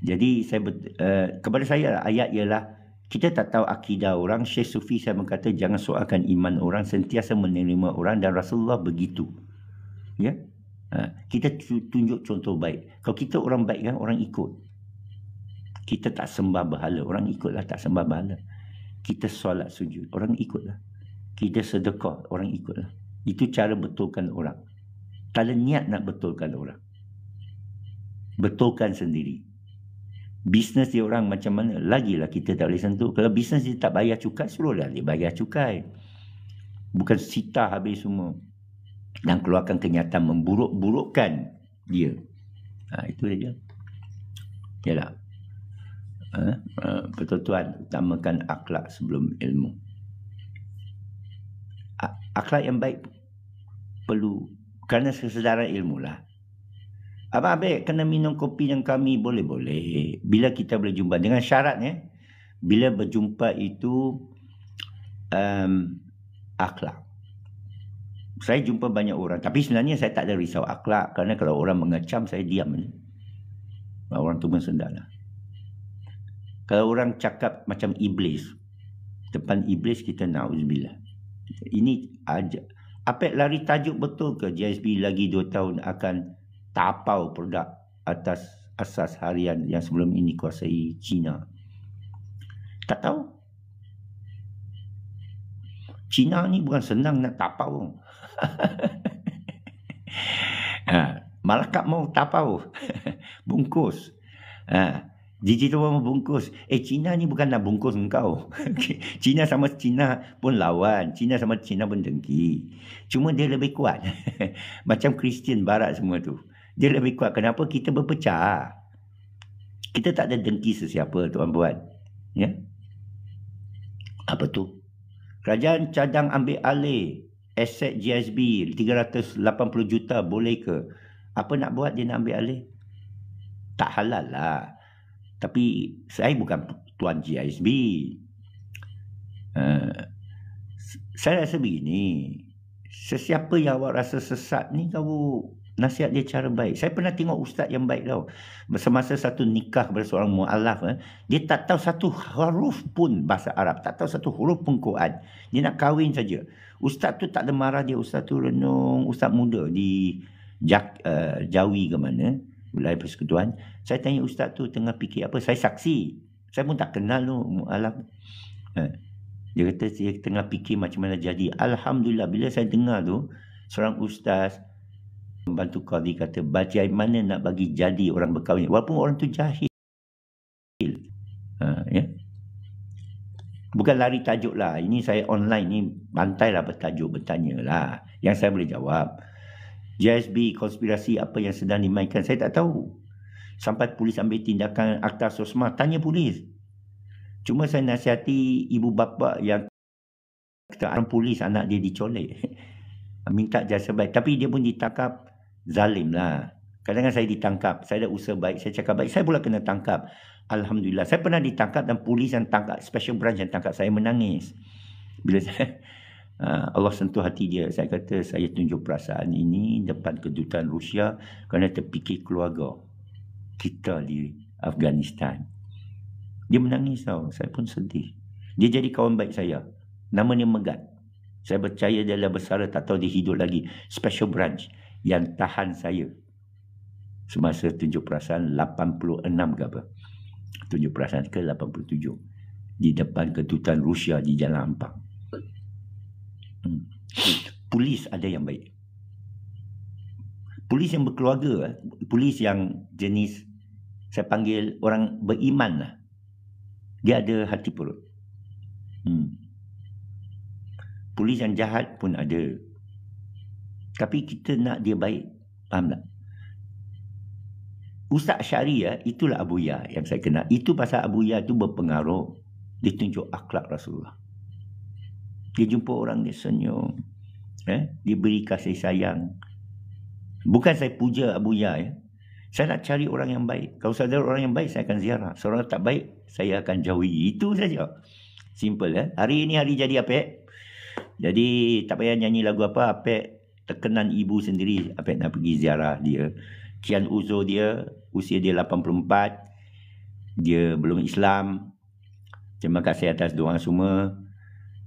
jadi saya ber- uh, eh, kepada saya lah, ayat ialah kita tak tahu akidah orang Syekh Sufi saya mengatakan jangan soalkan iman orang sentiasa menerima orang dan Rasulullah begitu ya Ha, kita tunjuk contoh baik. Kalau kita orang baik kan, orang ikut. Kita tak sembah bahala Orang ikutlah tak sembah bahala. Kita solat sujud. Orang ikutlah. Kita sedekah. Orang ikutlah. Itu cara betulkan orang. Tak ada niat nak betulkan orang. Betulkan sendiri. Bisnes dia orang macam mana? Lagilah kita tak boleh sentuh. Kalau bisnes dia tak bayar cukai, suruhlah dia bayar cukai. Bukan sita habis semua dan keluarkan kenyataan memburuk-burukkan dia. Ha, itu saja. Ya tak? Ha, ha, betul tuan, utamakan akhlak sebelum ilmu. Akhlak yang baik perlu kerana kesedaran ilmu lah. Abang Abik, kena minum kopi yang kami boleh-boleh. Bila kita boleh jumpa. Dengan syaratnya, bila berjumpa itu um, akhlak saya jumpa banyak orang tapi sebenarnya saya tak ada risau akhlak kerana kalau orang mengecam saya diam orang tu mensendaklah kalau orang cakap macam iblis depan iblis kita naudzubillah ini aja apa lari tajuk betul ke JSB lagi 2 tahun akan tapau produk atas asas harian yang sebelum ini kuasai China tak tahu China ni bukan senang nak tapau (laughs) ha, malah kak mau tapau (laughs) bungkus ha, Jiji tu mau bungkus eh Cina ni bukan nak bungkus engkau (laughs) Cina sama Cina pun lawan Cina sama Cina pun dengki cuma dia lebih kuat macam Kristian Barat semua tu dia lebih kuat kenapa kita berpecah kita tak ada dengki sesiapa tuan buat ya apa tu kerajaan cadang ambil alih aset GSB 380 juta boleh ke? Apa nak buat dia nak ambil alih? Tak halal lah. Tapi saya bukan tuan GSB. Uh, eh, saya rasa begini. Sesiapa yang awak rasa sesat ni kau Nasihat dia cara baik. Saya pernah tengok ustaz yang baik tau. Semasa satu nikah kepada seorang mu'alaf. Eh, dia tak tahu satu huruf pun bahasa Arab. Tak tahu satu huruf pun Quran. Dia nak kahwin saja. Ustaz tu tak ada marah dia. Ustaz tu renung. Ustaz muda di Jak, uh, Jawi ke mana. Wilayah persekutuan. Saya tanya ustaz tu tengah fikir apa. Saya saksi. Saya pun tak kenal tu mu'alaf. Eh, dia kata dia tengah fikir macam mana jadi. Alhamdulillah bila saya dengar tu. Seorang ustaz membantu qadi kata mana nak bagi jadi orang berkahwin walaupun orang tu jahil ha, ya. bukan lari tajuk lah ini saya online ni lah bertajuk bertanya lah. yang saya boleh jawab JSB konspirasi apa yang sedang dimainkan saya tak tahu sampai polis ambil tindakan akta sosma tanya polis cuma saya nasihati ibu bapa yang kata polis anak dia dicolek (laughs) minta jasa baik tapi dia pun ditangkap zalim lah. Kadang-kadang saya ditangkap, saya dah usaha baik, saya cakap baik, saya pula kena tangkap. Alhamdulillah, saya pernah ditangkap dan polis yang tangkap, special branch yang tangkap, saya menangis. Bila saya, (laughs) ah, Allah sentuh hati dia, saya kata saya tunjuk perasaan ini depan kedutaan Rusia kerana terfikir keluarga kita di Afghanistan. Dia menangis tau, saya pun sedih. Dia jadi kawan baik saya. Namanya Megat. Saya percaya dia dah bersara, tak tahu dia hidup lagi. Special branch yang tahan saya semasa tunjuk perasaan 86 ke apa tunjuk perasaan ke 87 di depan ketutan Rusia di Jalan Ampang hmm. polis ada yang baik polis yang berkeluarga polis yang jenis saya panggil orang beriman lah dia ada hati perut hmm. polis yang jahat pun ada tapi kita nak dia baik. Faham tak? Ustaz Syariah itulah Abu Yah yang saya kenal. Itu pasal Abu Yah itu berpengaruh. Dia tunjuk akhlak Rasulullah. Dia jumpa orang dia senyum. Eh? Dia beri kasih sayang. Bukan saya puja Abu Yah. Eh? Saya nak cari orang yang baik. Kalau saya ada orang yang baik, saya akan ziarah. Seorang tak baik, saya akan jauhi. Itu saja. Simple. Eh? Hari ini hari jadi apa? Eh? Jadi tak payah nyanyi lagu apa. Apa? tekenan ibu sendiri apa nak pergi ziarah dia Kian Uzo dia usia dia 84 dia belum Islam terima kasih atas doa semua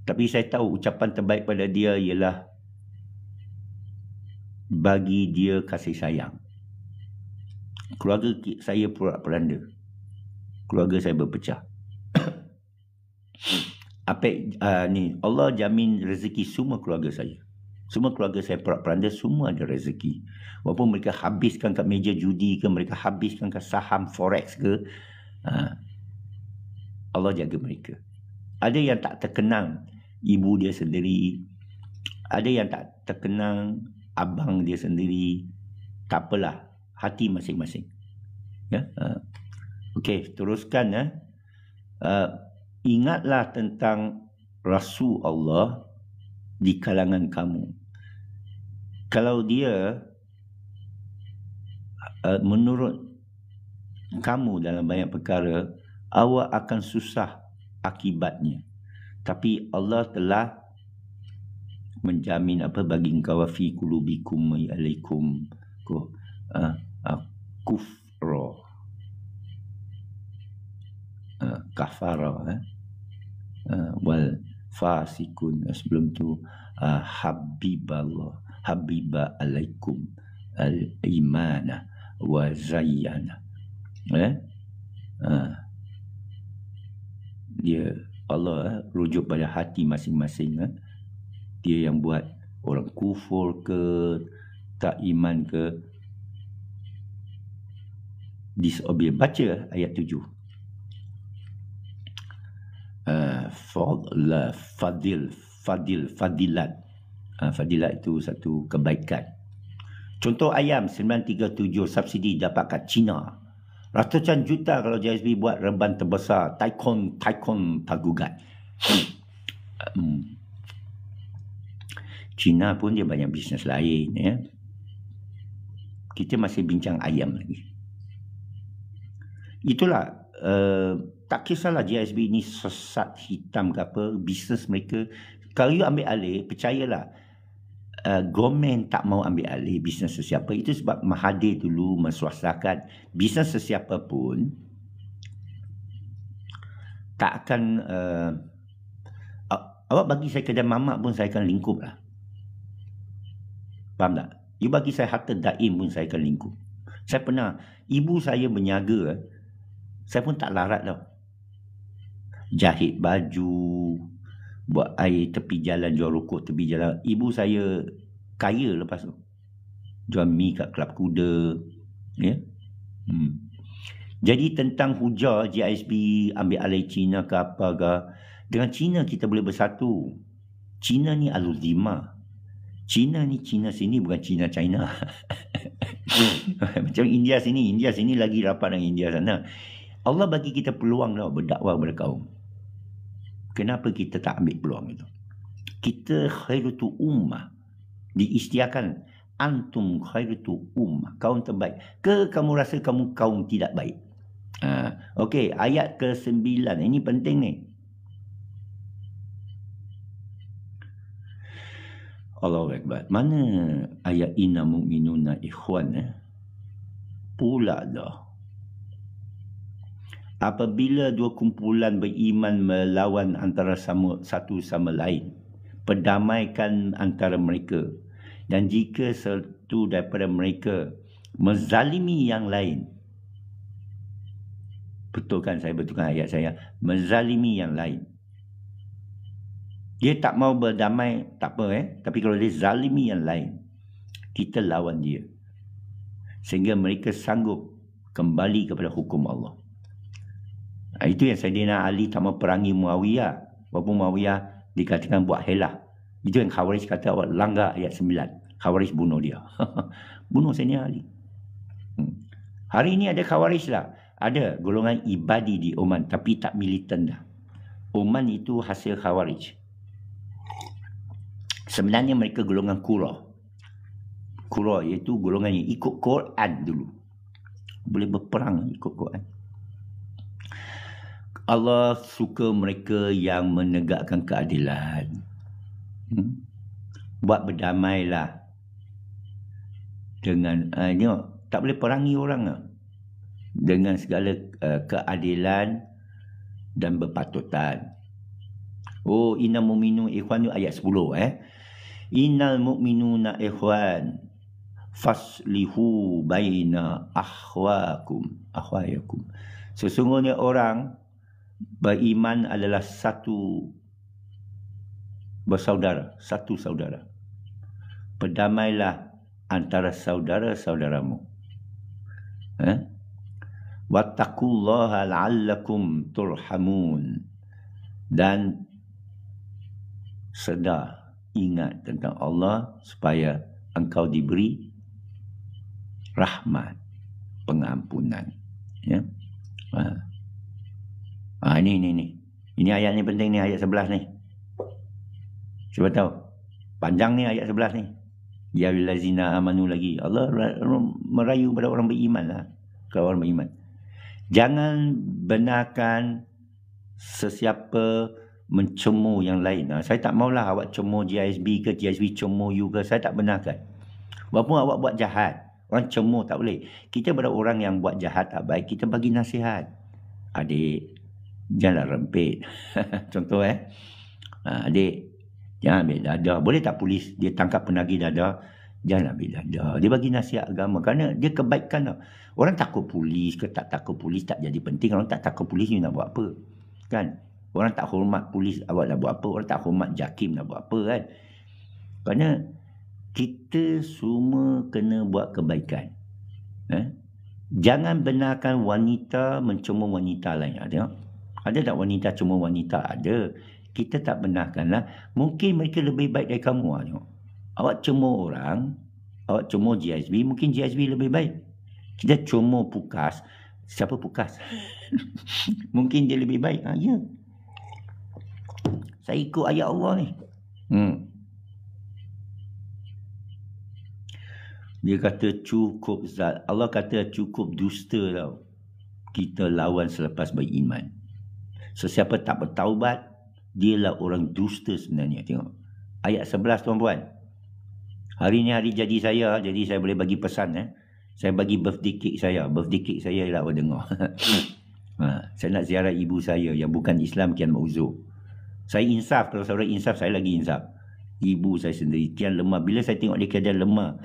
tapi saya tahu ucapan terbaik pada dia ialah bagi dia kasih sayang keluarga saya porak peranda keluarga saya berpecah (coughs) apa uh, ni Allah jamin rezeki semua keluarga saya semua keluarga saya perak-peranda semua ada rezeki. Walaupun mereka habiskan kat meja judi ke, mereka habiskan kat saham forex ke, ha, Allah jaga mereka. Ada yang tak terkenang ibu dia sendiri, ada yang tak terkenang abang dia sendiri. Tak apalah, hati masing-masing. Ya. Ha. Okey, teruskan ya. Uh, ingatlah tentang Rasul Allah di kalangan kamu kalau dia uh, menurut kamu dalam banyak perkara awak akan susah akibatnya tapi Allah telah menjamin apa bagi engkau fi kulubikum wa alaikum ku uh, uh, kufra uh, kafara eh? uh, wal fasikun sebelum tu uh, habiballah habiba alaikum al imana wa zayyana eh ha. dia Allah eh, rujuk pada hati masing-masing eh. dia yang buat orang kufur ke tak iman ke disobil baca eh, ayat tujuh Uh, fadil, fadil, fadilat uh, ah, fadilat itu satu kebaikan. Contoh ayam 937 subsidi dapat kat China. Ratusan juta kalau JSB buat reban terbesar. Taikon, taikon, tagugat. Hmm. China pun dia banyak bisnes lain. Ya. Kita masih bincang ayam lagi. Itulah, uh, tak kisahlah JSB ni sesat hitam ke apa, bisnes mereka. Kalau you ambil alih, percayalah uh, government tak mau ambil alih bisnes sesiapa itu sebab Mahathir dulu mensuasakan bisnes sesiapa pun tak akan uh, awak bagi saya kerja mamak pun saya akan lingkup lah faham tak you bagi saya harta daim pun saya akan lingkup saya pernah ibu saya menyaga eh, saya pun tak larat tau jahit baju buat air tepi jalan jual rokok tepi jalan ibu saya kaya lepas tu jual mie kat kelab kuda ya hmm. jadi tentang hujah GISB ambil alih China ke apa ke dengan China kita boleh bersatu China ni aluzima China ni China sini bukan China China (laughs) macam India sini India sini lagi rapat dengan India sana Allah bagi kita peluang tau berdakwah kepada kaum kenapa kita tak ambil peluang itu? Kita khairatu ummah. Diistiakan. Antum khairatu ummah. Kaum terbaik. Ke kamu rasa kamu kaum tidak baik? Ha, Okey, ayat ke sembilan. Ini penting ni. Allah Akbar. Mana ayat inna mu'minuna ikhwan? Eh? Pula dah apabila dua kumpulan beriman melawan antara sama, satu sama lain perdamaikan antara mereka dan jika satu daripada mereka menzalimi yang lain betulkan saya betulkan ayat saya menzalimi yang lain dia tak mau berdamai tak apa eh tapi kalau dia zalimi yang lain kita lawan dia sehingga mereka sanggup kembali kepada hukum Allah Ha, itu yang Saidina Ali sama perangi Muawiyah. Walaupun Muawiyah dikatakan buat helah. Itu yang Khawarij kata awak langgar ayat 9. Khawarij bunuh dia. (laughs) bunuh Saidina Ali. Hmm. Hari ini ada Khawarij lah. Ada golongan ibadi di Oman tapi tak militan dah. Oman itu hasil Khawarij. Sebenarnya mereka golongan kura. Kura iaitu golongan yang ikut Quran dulu. Boleh berperang ikut Quran. Allah suka mereka yang menegakkan keadilan. Hmm? Buat berdamailah dengan uh, ah, ni tak boleh perangi orang lah. dengan segala uh, keadilan dan berpatutan. Oh innal mu'minu ikhwan ayat 10 eh. Innal mu'minu na ikhwan faslihu baina akhwakum akhwayakum. Sesungguhnya orang beriman adalah satu bersaudara, satu saudara. Berdamailah antara saudara-saudaramu. Eh? Wattakullaha la'allakum turhamun. Dan sedar, ingat tentang Allah supaya engkau diberi rahmat, pengampunan. Ya. Yeah? Ha. Ha, ah, ini, ini, ini. Ini ayat ni penting ni, ayat 11 ni. Siapa tahu? Panjang ni ayat 11 ni. Ya lazina amanu lagi. Allah merayu pada orang beriman lah. Kalau orang beriman. Jangan benarkan sesiapa mencemo yang lain. Nah, saya tak maulah awak cemo GISB ke GISB cemo you ke. Saya tak benarkan. Walaupun awak buat jahat. Orang cemo tak boleh. Kita pada orang yang buat jahat tak baik. Kita bagi nasihat. Adik, janganlah rempit. (laughs) Contoh eh. Ah, adik, jangan ambil dada. Boleh tak polis dia tangkap penagi dada? Jangan ambil dada. Dia bagi nasihat agama. Kerana dia kebaikan tau. Orang takut polis ke tak takut polis tak jadi penting. Orang tak takut polis ni nak buat apa. Kan? Orang tak hormat polis awak nak buat apa. Orang tak hormat jakim nak buat apa kan? Kerana kita semua kena buat kebaikan. Eh? Jangan benarkan wanita mencemur wanita lain. Ya, tengok. Ada tak wanita cuma wanita? Ada. Kita tak benarkan Mungkin mereka lebih baik dari kamu. Ah, tengok. Awak cuma orang. Awak cuma GSB. Mungkin GSB lebih baik. Kita cuma pukas. Siapa pukas? (laughs) mungkin dia lebih baik. Ha, ya. Saya ikut ayat Allah ni. Hmm. Dia kata cukup zat. Allah kata cukup dusta tau. Kita lawan selepas beriman. Sesiapa tak bertaubat, dialah orang dusta sebenarnya. Tengok. Ayat 11 tuan-puan. Hari ni hari jadi saya, jadi saya boleh bagi pesan. Eh. Saya bagi birthday cake saya. Birthday cake saya ialah awak dengar. (laughs) ha, saya nak ziarah ibu saya yang bukan Islam kian ma'uzuh. Saya insaf. Kalau saya insaf, saya lagi insaf. Ibu saya sendiri kian lemah. Bila saya tengok dia kian lemah,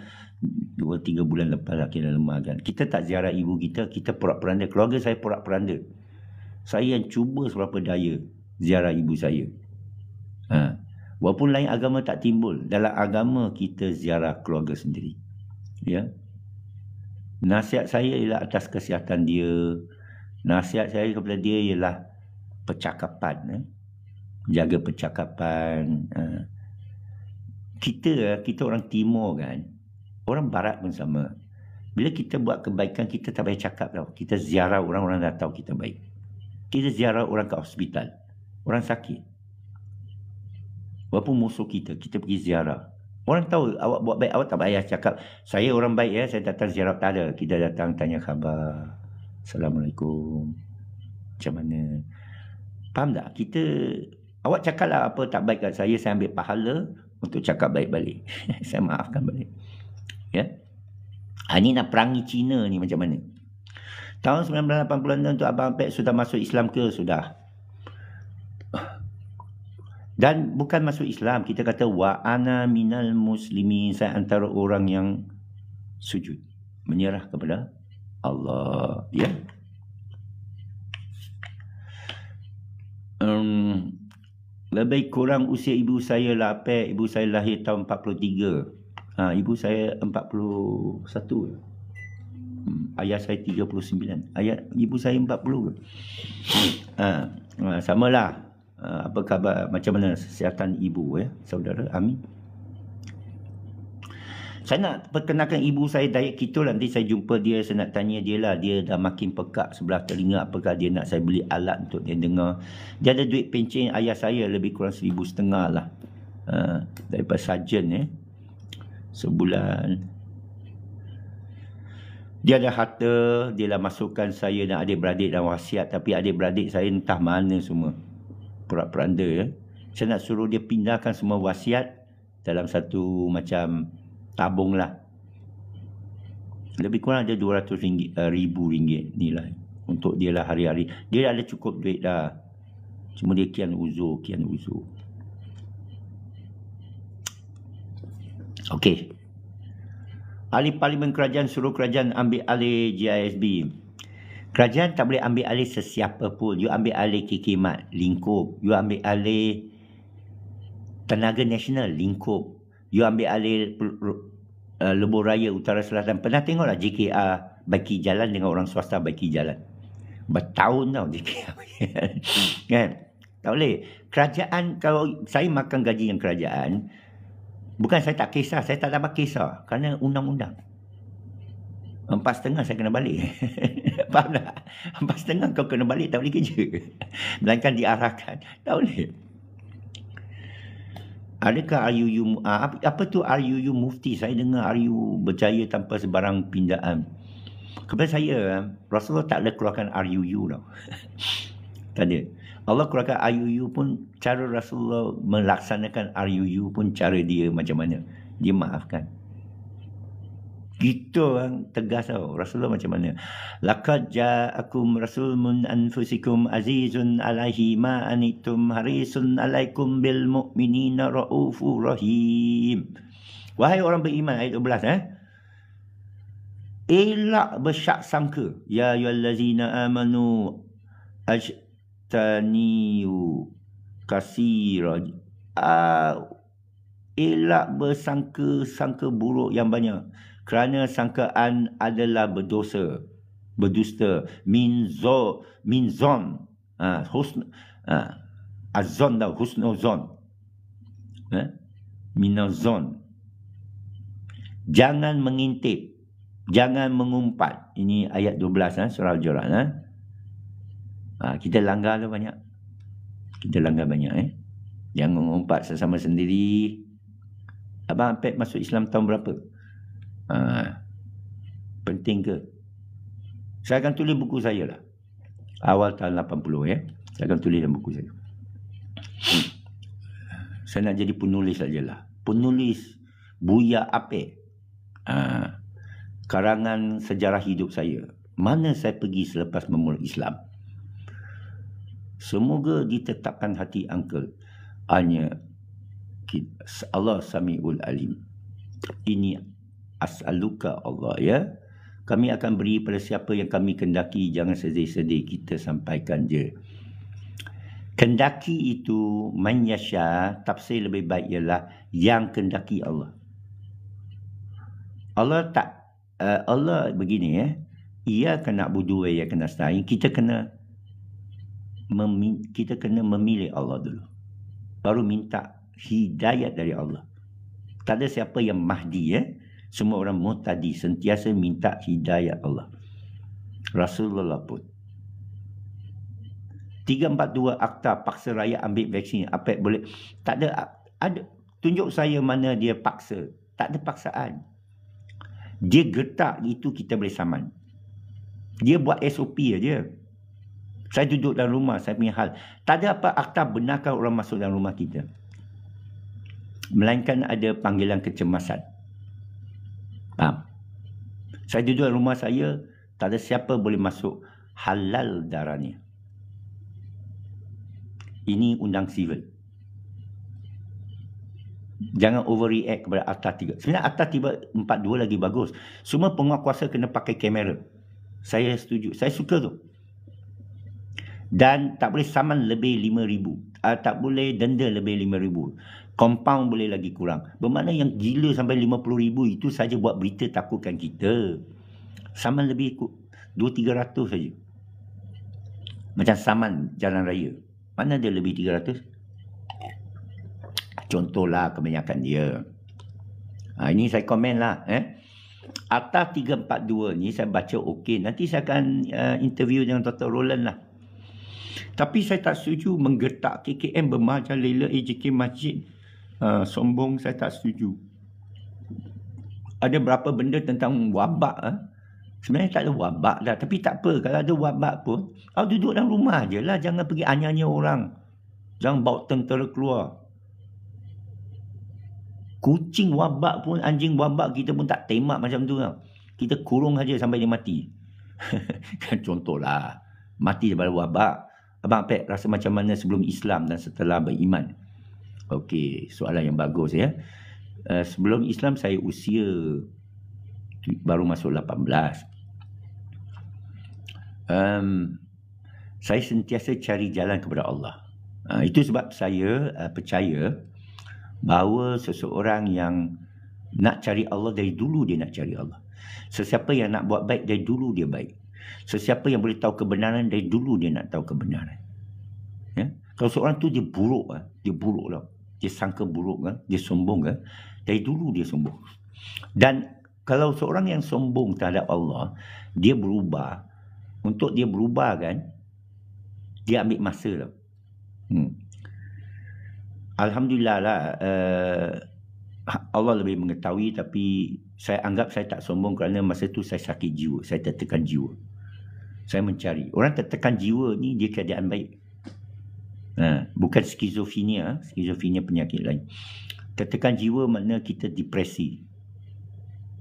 dua tiga bulan lepas lah kena lemah kan kita tak ziarah ibu kita kita porak peranda keluarga saya porak peranda saya yang cuba seberapa daya ziarah ibu saya. Ha. Walaupun lain agama tak timbul, dalam agama kita ziarah keluarga sendiri. Ya. Nasihat saya ialah atas kesihatan dia. Nasihat saya kepada dia ialah percakapan. Eh. Jaga percakapan. Ha. Kita, kita orang timur kan. Orang barat pun sama. Bila kita buat kebaikan, kita tak payah cakap tau. Kita ziarah orang-orang dah tahu kita baik kita ziarah orang ke hospital. Orang sakit. Walaupun musuh kita, kita pergi ziarah. Orang tahu awak buat baik, awak tak payah cakap. Saya orang baik ya, saya datang ziarah. Tak ada, kita datang tanya khabar. Assalamualaikum. Macam mana? Faham tak? Kita, awak cakaplah apa tak baik kat saya, saya ambil pahala untuk cakap baik balik. (laughs) saya maafkan balik. Ya? ini ah, nak perangi Cina ni macam mana? Tahun 1986 tu Abang Pat sudah masuk Islam ke? Sudah. Dan bukan masuk Islam. Kita kata wa ana minal muslimin. Saya antara orang yang sujud. Menyerah kepada Allah. Ya. Um, lebih kurang usia ibu saya lah Ibu saya lahir tahun 43. Ha, ibu saya 41 ayah saya 39 ayah ibu saya 40 ke ha, ha samalah ha, apa khabar macam mana kesihatan ibu ya saudara amin saya nak perkenalkan ibu saya diet keto nanti saya jumpa dia saya nak tanya dia lah dia dah makin pekak sebelah telinga apakah dia nak saya beli alat untuk dia dengar dia ada duit pencen ayah saya lebih kurang seribu setengah lah uh, daripada sarjan eh ya. sebulan dia ada harta, dia dah masukkan saya dan adik-beradik dan wasiat. Tapi adik-beradik saya entah mana semua. Kurang peranda ya. Saya nak suruh dia pindahkan semua wasiat dalam satu macam tabung lah. Lebih kurang ada RM200,000 ringgit, eh, nilai. Untuk dia lah hari-hari. Dia ada cukup duit dah. Cuma dia kian uzur, kian uzur. Okay. Ahli Parlimen Kerajaan suruh kerajaan ambil alih GISB. Kerajaan tak boleh ambil alih sesiapa pun. You ambil alih KK Mat, lingkup. You ambil alih Tenaga Nasional, lingkup. You ambil alih eh, Lebuh Raya Utara Selatan. Pernah tengoklah JKR baiki jalan dengan orang swasta baiki jalan. Bertahun tau JKR. (laughs) kan? Tak boleh. Kerajaan, kalau saya makan gaji yang kerajaan, Bukan saya tak kisah, saya tak dapat kisah kerana undang-undang. Empat setengah saya kena balik. (laughs) Faham tak? Empat setengah kau kena balik tak boleh kerja. (laughs) Melainkan diarahkan. Tak boleh. Adakah RUU, ah, apa tu RUU mufti? Saya dengar RUU berjaya tanpa sebarang pindaan. Kepada saya, Rasulullah tak ada keluarkan RUU tau. (laughs) tak ada. Allah keluarkan RUU pun cara Rasulullah melaksanakan RUU pun cara dia macam mana. Dia maafkan. Kita orang tegas tau. Rasulullah macam mana. Laqad ja'akum rasul anfusikum azizun alaihi ma'anitum harisun alaikum bil mu'minina ra'ufu rahim. Wahai orang beriman ayat 12 eh. Elak bersyak sangka. Ya yuallazina amanu aj- taniu kasira uh, elak bersangka-sangka buruk yang banyak kerana sangkaan adalah berdosa berdusta min zo min zon uh, husn uh, azon dah husn zon eh? Ha? min zon jangan mengintip jangan mengumpat ini ayat 12 eh, surah al-jurah eh? Ha, kita langgar tu banyak. Kita langgar banyak eh. Jangan mengumpat sesama sendiri. Abang Ampek masuk Islam tahun berapa? Ha, penting ke? Saya akan tulis buku saya lah. Awal tahun 80 ya. Eh. Saya akan tulis dalam buku saya. Hmm. saya nak jadi penulis saja lah. Penulis Buya Apek. Ha, karangan sejarah hidup saya. Mana saya pergi selepas memulai Islam? Semoga ditetapkan hati uncle. Hanya Allah Sami'ul Alim. Ini as'aluka Allah ya. Kami akan beri pada siapa yang kami kendaki. Jangan sedih-sedih. Kita sampaikan je. Kendaki itu menyasya. Tafsir lebih baik ialah yang kendaki Allah. Allah tak. Uh, Allah begini ya. Ia kena budu, ia kena setahun. Kita kena kita kena memilih Allah dulu. Baru minta hidayat dari Allah. Tak ada siapa yang mahdi ya. Semua orang mutadi sentiasa minta hidayat Allah. Rasulullah pun. 342 akta paksa rakyat ambil vaksin. Apa boleh? Tak ada. ada. Tunjuk saya mana dia paksa. Tak ada paksaan. Dia getak itu kita boleh saman. Dia buat SOP aja. Saya duduk dalam rumah, saya punya hal. Tak ada apa akta benarkan orang masuk dalam rumah kita. Melainkan ada panggilan kecemasan. Faham? Saya duduk dalam rumah saya, tak ada siapa boleh masuk halal darahnya. Ini undang civil. Jangan overreact kepada Akta tiga. Sebenarnya Akta 3, empat dua lagi bagus. Semua penguat kuasa kena pakai kamera. Saya setuju. Saya suka tu dan tak boleh saman lebih RM5,000. Uh, ah, tak boleh denda lebih RM5,000. Compound boleh lagi kurang. Bermakna yang gila sampai RM50,000 itu saja buat berita takutkan kita. Saman lebih RM2,300 saja. Macam saman jalan raya. Mana ada lebih RM300? Contohlah kebanyakan dia. Ha, ini saya komen lah. Eh. Atas 342 ni saya baca okey. Nanti saya akan uh, interview dengan Dr. Roland lah. Tapi saya tak setuju menggetak KKM bermajar lela AJK masjid uh, sombong saya tak setuju. Ada berapa benda tentang wabak ah. Sebenarnya tak ada wabak dah tapi tak apa kalau ada wabak pun kau duduk dalam rumah je lah jangan pergi anyanya orang. Jangan bawa tentera keluar. Kucing wabak pun anjing wabak kita pun tak temak macam tu lah. Kita kurung saja sampai dia mati. (laughs) Kan contohlah mati daripada wabak. Abang Pat rasa macam mana sebelum Islam dan setelah beriman? Okey, soalan yang bagus ya. Uh, sebelum Islam saya usia baru masuk 18. Um, saya sentiasa cari jalan kepada Allah. Uh, itu sebab saya uh, percaya bahawa seseorang yang nak cari Allah dari dulu dia nak cari Allah. Sesiapa yang nak buat baik dari dulu dia baik. Sesiapa yang boleh tahu kebenaran dari dulu dia nak tahu kebenaran. Ya? Kalau seorang tu dia buruk lah. Dia buruk lah. Dia sangka buruk kan? Dia sombong kan? Dari dulu dia sombong. Dan kalau seorang yang sombong terhadap Allah, dia berubah. Untuk dia berubah kan, dia ambil masa lah. Hmm. Alhamdulillah lah, uh, Allah lebih mengetahui tapi saya anggap saya tak sombong kerana masa tu saya sakit jiwa, saya tertekan jiwa saya mencari. Orang tertekan jiwa ni dia keadaan baik. Ha, bukan skizofrenia, ha, skizofrenia penyakit lain. Tertekan jiwa makna kita depresi.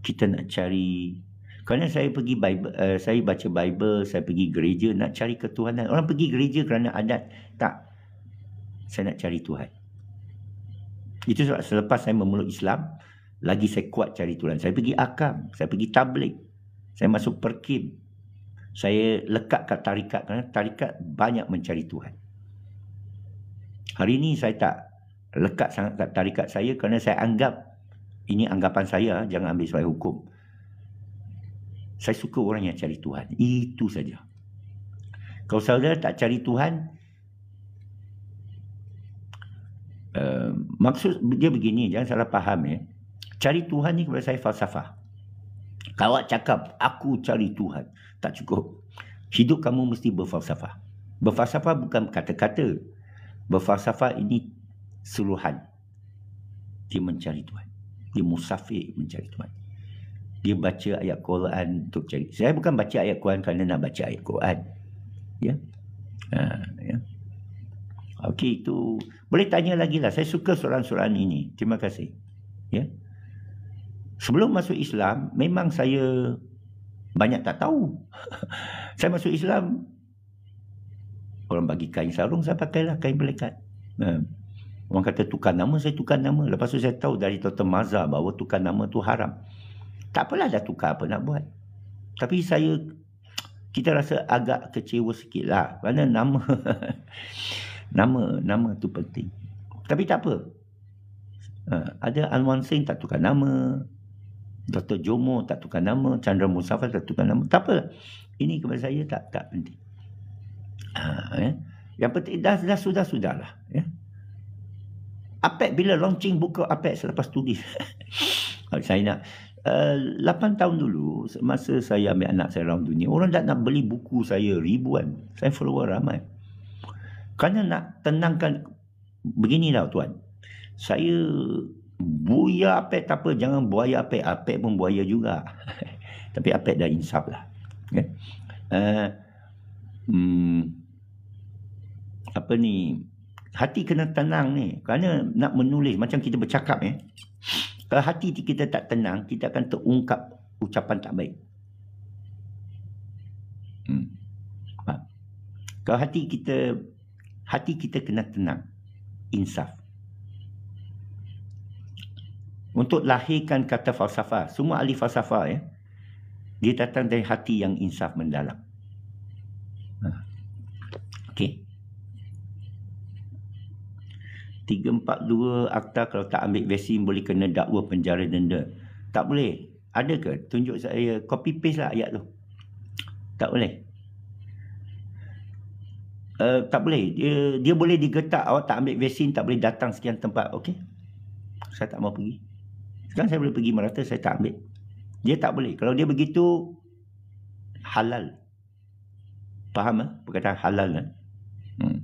Kita nak cari kerana saya pergi Bible, uh, saya baca Bible, saya pergi gereja nak cari ketuhanan. Orang pergi gereja kerana adat. Tak. Saya nak cari Tuhan. Itu sebab selepas saya memeluk Islam, lagi saya kuat cari Tuhan. Saya pergi akam, saya pergi tablik, saya masuk perkim, saya lekat kat tarikat kerana tarikat banyak mencari Tuhan. Hari ini saya tak lekat sangat kat tarikat saya kerana saya anggap ini anggapan saya jangan ambil sebagai hukum. Saya suka orang yang cari Tuhan. Itu saja. Kalau saudara tak cari Tuhan, uh, maksud dia begini, jangan salah faham ya. Eh. Cari Tuhan ni kepada saya falsafah. Kalau cakap, aku cari Tuhan tak cukup. Hidup kamu mesti berfalsafah. Berfalsafah bukan kata-kata. Berfalsafah ini suruhan. Dia mencari Tuhan. Dia musafir mencari Tuhan. Dia baca ayat Quran untuk cari. Saya bukan baca ayat Quran kerana nak baca ayat Quran. Ya. Ha, ya. Okey itu boleh tanya lagi lah. Saya suka soalan-soalan ini. Terima kasih. Ya. Sebelum masuk Islam, memang saya banyak tak tahu. (laughs) saya masuk Islam. Orang bagi kain sarung, saya pakailah kain melekat. Uh, ha. orang kata tukar nama, saya tukar nama. Lepas tu saya tahu dari Dr. Mazhar bahawa tukar nama tu haram. Tak apalah dah tukar apa nak buat. Tapi saya, kita rasa agak kecewa sikit lah. Kerana nama, (laughs) nama, nama tu penting. Tapi tak apa. Uh, ada Anwar Singh tak tukar nama. Dr. Jomo tak tukar nama, Chandra Mustafa tak tukar nama. Tak apa. Ini kepada saya tak tak penting. Ha, eh? Yang penting dah, dah sudah sudah lah. Eh? Ya. Apek bila launching buku Apek selepas tulis? (laughs) saya nak uh, eh, 8 tahun dulu masa saya ambil anak saya dalam dunia orang tak nak beli buku saya ribuan saya follower ramai kerana nak tenangkan beginilah tuan saya buaya ape? tak apa jangan buaya ape-ape pun buaya juga (laughs) tapi ape dah insaf lah okay. uh, eh, hmm, apa ni hati kena tenang ni kerana nak menulis macam kita bercakap ya eh. kalau hati kita tak tenang kita akan terungkap ucapan tak baik hmm. Ha. kalau hati kita hati kita kena tenang insaf untuk lahirkan kata falsafah. Semua ahli falsafah ya. Dia datang dari hati yang insaf mendalam. Ha. Okey. Tiga empat dua akta kalau tak ambil vaksin boleh kena dakwa penjara denda. Tak boleh. Ada ke? Tunjuk saya copy paste lah ayat tu. Tak boleh. Uh, tak boleh. Dia, dia boleh digetak. Awak tak ambil vaksin, tak boleh datang sekian tempat. Okey? Saya tak mau pergi. Sekarang saya boleh pergi merata, saya tak ambil. Dia tak boleh. Kalau dia begitu, halal. Faham eh? Perkataan halal. kan? Hmm.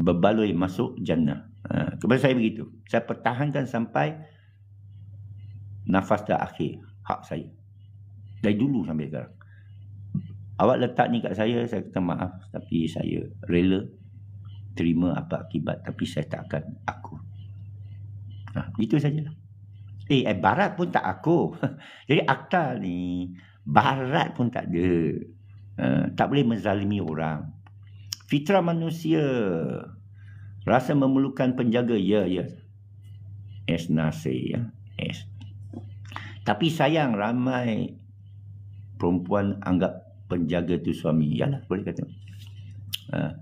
Berbaloi masuk jannah. Ha. Kepada saya begitu. Saya pertahankan sampai nafas terakhir. Hak saya. Dari dulu sampai sekarang. Awak letak ni kat saya, saya kata maaf. Tapi saya rela terima apa akibat. Tapi saya tak akan aku. Ha, itu sajalah. Eh, eh barat pun tak aku. (laughs) Jadi akta ni barat pun tak ada. Uh, tak boleh menzalimi orang. Fitrah manusia rasa memerlukan penjaga ya ya. Es nasi ya. Es. Tapi sayang ramai perempuan anggap penjaga tu suami. ya lah boleh kata. Uh,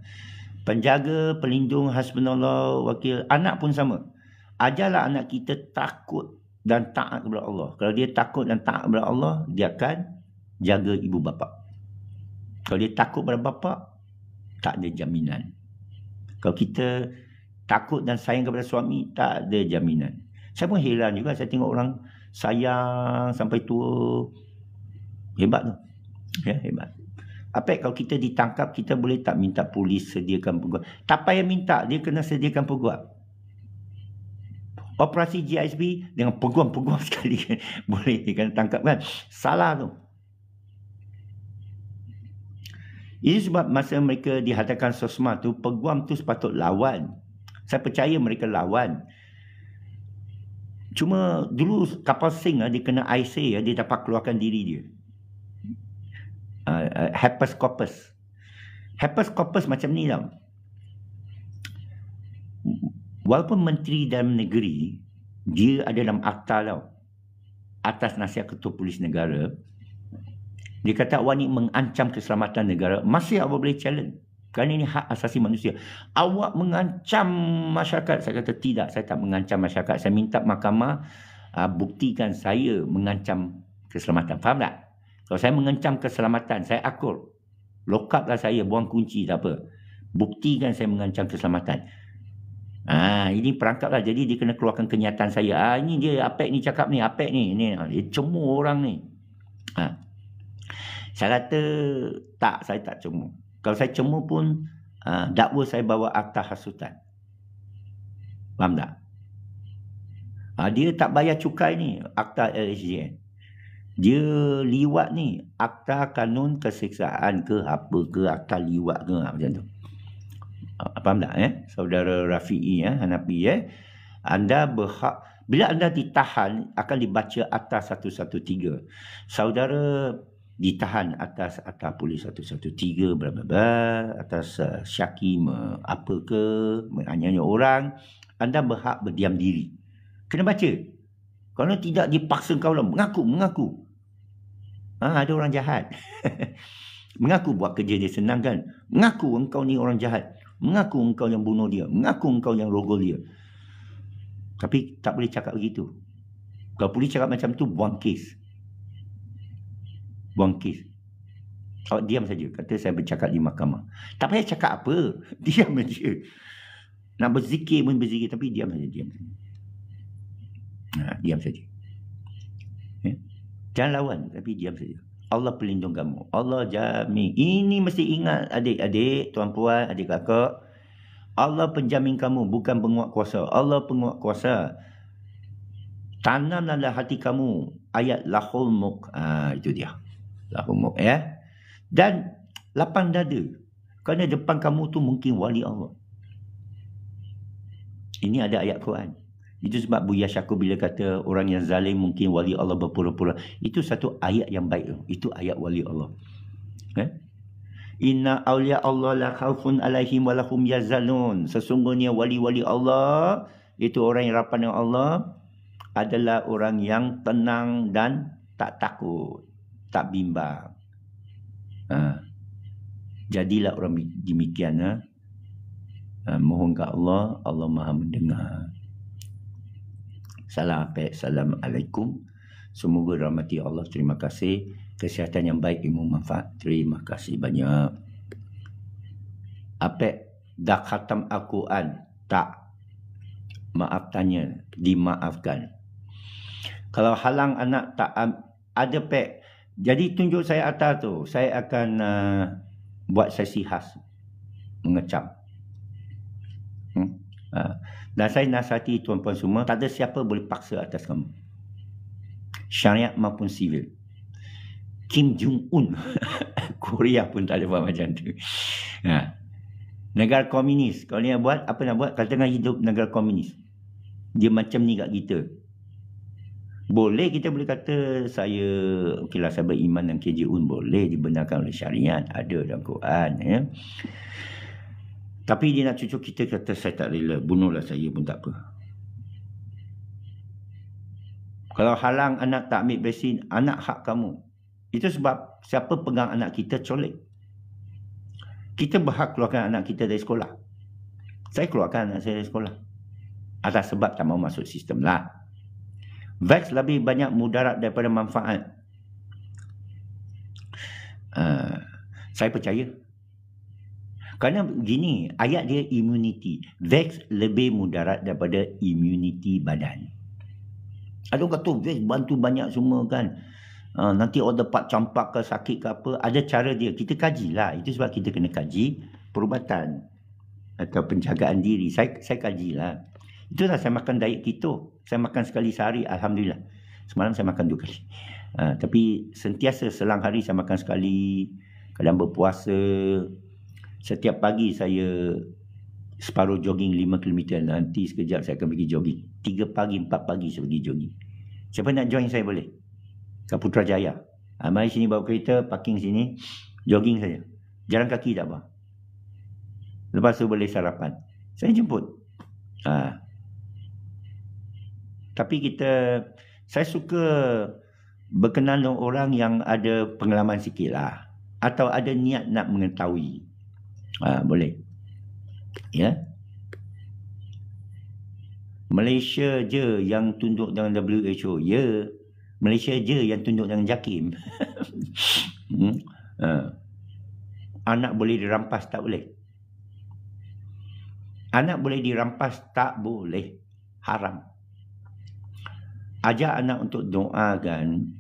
penjaga, pelindung, hasbunallah, wakil, anak pun sama. Ajarlah anak kita takut dan taat kepada Allah. Kalau dia takut dan taat kepada Allah, dia akan jaga ibu bapa. Kalau dia takut kepada bapa, tak ada jaminan. Kalau kita takut dan sayang kepada suami, tak ada jaminan. Saya pun heran juga saya tengok orang sayang sampai tua. Hebat tu. Ya, hebat. Apa kalau kita ditangkap, kita boleh tak minta polis sediakan peguam? Tak payah minta, dia kena sediakan peguam operasi GISB dengan peguam-peguam (laughs) sekali kan. boleh kan tangkap kan salah tu ini sebab masa mereka dihadapkan sosma tu peguam tu sepatut lawan saya percaya mereka lawan cuma dulu kapal sing ah, dia kena IC ah, dia dapat keluarkan diri dia uh, ah, uh, hapus Hepascopus macam ni lah Walaupun menteri dalam negeri, dia ada dalam akta tau. Atas nasihat ketua polis negara. Dia kata awak ni mengancam keselamatan negara. Masih awak boleh challenge. Kerana ini hak asasi manusia. Awak mengancam masyarakat. Saya kata tidak, saya tak mengancam masyarakat. Saya minta mahkamah uh, buktikan saya mengancam keselamatan. Faham tak? Kalau saya mengancam keselamatan, saya akur. Lokaplah saya, buang kunci tak apa. Buktikan saya mengancam keselamatan. Ha, ini perangkap lah. Jadi dia kena keluarkan kenyataan saya. Ha, ini dia apek ni cakap ni. Apek ni. ni. Dia cemu orang ni. Ha. Saya kata tak. Saya tak cemu. Kalau saya cemu pun ha, dakwa saya bawa akta hasutan. Faham tak? Ha, dia tak bayar cukai ni. Akta LHDN. Dia liwat ni. Akta kanun keseksaan ke apa ke. Akta liwat ke ha, macam tu. Apa ah, tak eh? Saudara Rafi'i ya, eh? Hanafi Eh? Anda berhak bila anda ditahan akan dibaca atas 113. Saudara ditahan atas atas polis 113 bla bla bla atas uh, syaki me, apa ke menganiaya orang anda berhak berdiam diri. Kena baca. Kalau tidak dipaksa kau lah mengaku mengaku. Ha, ada orang jahat. (laughs) mengaku buat kerja dia senang kan? Mengaku engkau ni orang jahat. Mengaku engkau yang bunuh dia. Mengaku engkau yang rogol dia. Tapi tak boleh cakap begitu. Kalau polis cakap macam tu, buang kes. Buang kes. Awak diam saja. Kata saya bercakap di mahkamah. Tak payah cakap apa. (laughs) Diam saja. Nak berzikir pun berzikir. Tapi diam saja. Diam saja. Nah, ha, diam saja. Eh? Jangan lawan. Tapi diam saja. Allah pelindung kamu. Allah jami. Ini mesti ingat adik-adik, tuan puan, adik kakak. Allah penjamin kamu bukan penguat kuasa. Allah penguat kuasa. Tanamlah hati kamu ayat lahul muk. ha, itu dia. Lahul muk ya. Dan lapang dada. Kerana depan kamu tu mungkin wali Allah. Ini ada ayat Quran. Itu sebab Buya Syakur bila kata orang yang zalim mungkin wali Allah berpura-pura. Itu satu ayat yang baik. Itu ayat wali Allah. Eh? Inna awliya Allah la khawfun alaihim walahum yazalun. Sesungguhnya wali-wali Allah itu orang yang rapat dengan Allah adalah orang yang tenang dan tak takut. Tak bimbang. Ha. Jadilah orang demikian. Ha. Ha. Mohon ke Allah, Allah maha mendengar. Salam Pak. alaikum. Semoga rahmati Allah. Terima kasih. Kesihatan yang baik ilmu manfaat. Terima kasih banyak. Apa dah khatam Al-Quran? Tak. Maaf tanya. Dimaafkan. Kalau halang anak tak ada pek. Jadi tunjuk saya atas tu. Saya akan uh, buat sesi khas. Mengecam. Hmm? Uh. Dan saya nasihati tuan-tuan semua, tak ada siapa boleh paksa atas kamu. Syariat maupun sivil. Kim Jong-un. (laughs) Korea pun tak ada buat macam tu. Ha. Negara komunis. Kalau dia buat, apa nak buat? Kalau tengah hidup negara komunis. Dia macam ni kat kita. Boleh kita boleh kata saya okeylah saya beriman dan Un boleh dibenarkan oleh syariat ada dalam Quran ya. Tapi dia nak cucu kita kata saya tak rela. Bunuhlah saya pun tak apa. Kalau halang anak tak ambil besin anak hak kamu. Itu sebab siapa pegang anak kita colik. Kita berhak keluarkan anak kita dari sekolah. Saya keluarkan anak saya dari sekolah. Atas sebab tak mau masuk sistem lah. Vax lebih banyak mudarat daripada manfaat. Uh, Saya percaya. Kerana gini, ayat dia immunity. Vax lebih mudarat daripada immunity badan. Ada kata vax bantu banyak semua kan. Uh, nanti orang dapat campak ke sakit ke apa. Ada cara dia. Kita kajilah. Itu sebab kita kena kaji perubatan. Atau penjagaan diri. Saya, saya kajilah. lah saya makan diet keto. Saya makan sekali sehari. Alhamdulillah. Semalam saya makan dua kali. Uh, tapi sentiasa selang hari saya makan sekali. Kadang berpuasa setiap pagi saya separuh jogging 5 km nanti sekejap saya akan pergi jogging 3 pagi 4 pagi saya pergi jogging siapa nak join saya boleh ke Putrajaya ha, mari sini bawa kereta parking sini jogging saja jalan kaki tak apa lepas tu boleh sarapan saya jemput ha. tapi kita saya suka berkenalan orang yang ada pengalaman sikit lah atau ada niat nak mengetahui Ha, boleh. Ya. Malaysia je yang tunduk dengan WHO. Ya. Malaysia je yang tunduk dengan JAKIM. (laughs) hmm. Ha. Anak boleh dirampas tak boleh. Anak boleh dirampas tak boleh. Haram. Ajak anak untuk doakan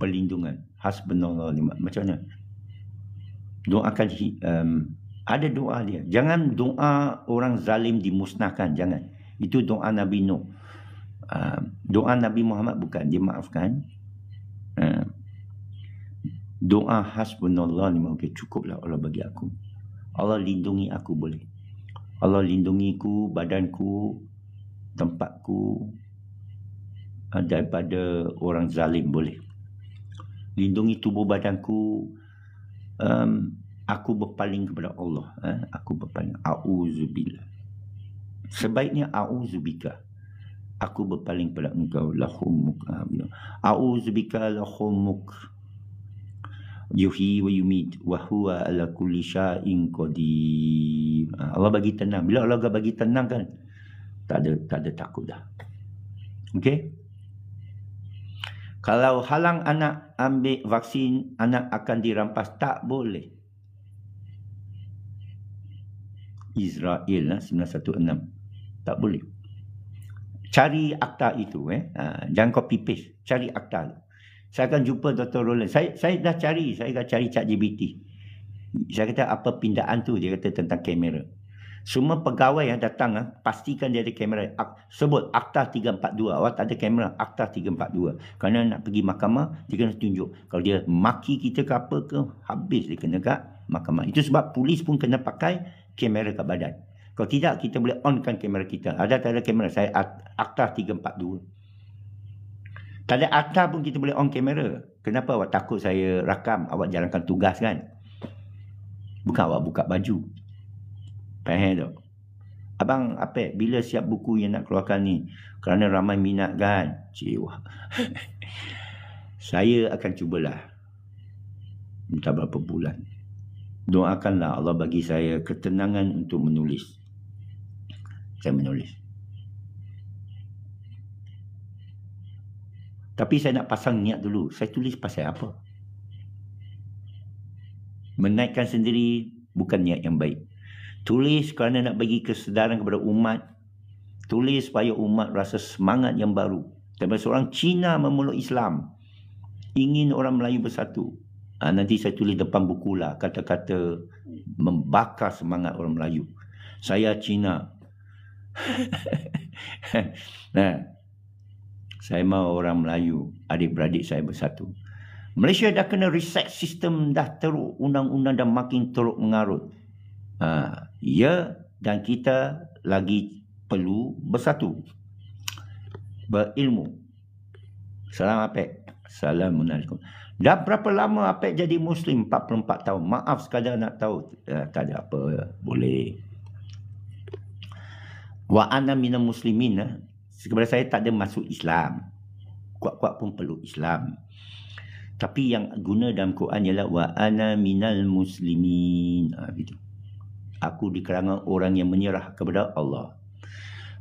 perlindungan. Hasbunallah. Macam mana? doakan um, ada doa dia. Jangan doa orang zalim dimusnahkan, jangan. Itu doa Nabi Nuh. Um, doa Nabi Muhammad bukan dimaafkan. Um, doa hasbunallah ni mungkin cukuplah Allah bagi aku. Allah lindungi aku boleh. Allah lindungiku, badanku, tempatku eh, daripada orang zalim boleh. Lindungi tubuh badanku um, aku berpaling kepada Allah eh? aku berpaling auzubillah sebaiknya auzubika aku berpaling kepada engkau lahumuk auzubika ah, lahum Muk. yuhi wa yumit wa huwa ala kulli sya'in qadir ah, Allah bagi tenang bila Allah bagi tenang kan tak ada tak ada takut dah okey kalau halang anak ambil vaksin, anak akan dirampas. Tak boleh. Israel 916. Ah, tak boleh. Cari akta itu. Eh. Ha, jangan copy paste. Cari akta itu. Saya akan jumpa Dr. Roland. Saya, saya dah cari. Saya akan cari cat GBT. Saya kata apa pindaan tu? Dia kata tentang kamera. Semua pegawai yang datang ah, pastikan dia ada kamera. Sebut akta 342. Awak tak ada kamera akta 342. Kerana nak pergi mahkamah, dia kena tunjuk. Kalau dia maki kita ke apa ke, habis dia kena kat mahkamah. Itu sebab polis pun kena pakai kamera kat badan. Kalau tidak, kita boleh onkan kamera kita. Ada tak ada kamera? Saya akta 342. Tak ada akta pun kita boleh on kamera. Kenapa awak takut saya rakam? Awak jalankan tugas kan? Bukan awak buka baju. Pahir tu. Abang, apa bila siap buku yang nak keluarkan ni? Kerana ramai minat kan? Jiwa. (laughs) Saya akan cubalah. Minta berapa bulan. Doakanlah Allah bagi saya ketenangan untuk menulis. Saya menulis. Tapi saya nak pasang niat dulu. Saya tulis pasal apa? Menaikkan sendiri bukan niat yang baik. Tulis kerana nak bagi kesedaran kepada umat. Tulis supaya umat rasa semangat yang baru. Termasuk seorang Cina memeluk Islam. Ingin orang Melayu bersatu. Ha, nanti saya tulis depan buku lah. Kata-kata membakar semangat orang Melayu. Saya Cina. (laughs) nah, saya mahu orang Melayu, adik-beradik saya bersatu. Malaysia dah kena reset sistem dah teruk. Undang-undang dah makin teruk mengarut. Haa. Ah, Ya, dan kita lagi perlu bersatu berilmu salam apek, assalamualaikum Dah berapa lama apek jadi muslim 44 tahun maaf sekali nak tahu eh, tak ada apa boleh wa ana mina muslimin eh. sebenarnya saya tak ada masuk Islam kuat-kuat pun perlu Islam tapi yang guna dalam Quran ialah wa ana minal muslimin ah ha, gitu aku dikalangan orang yang menyerah kepada Allah.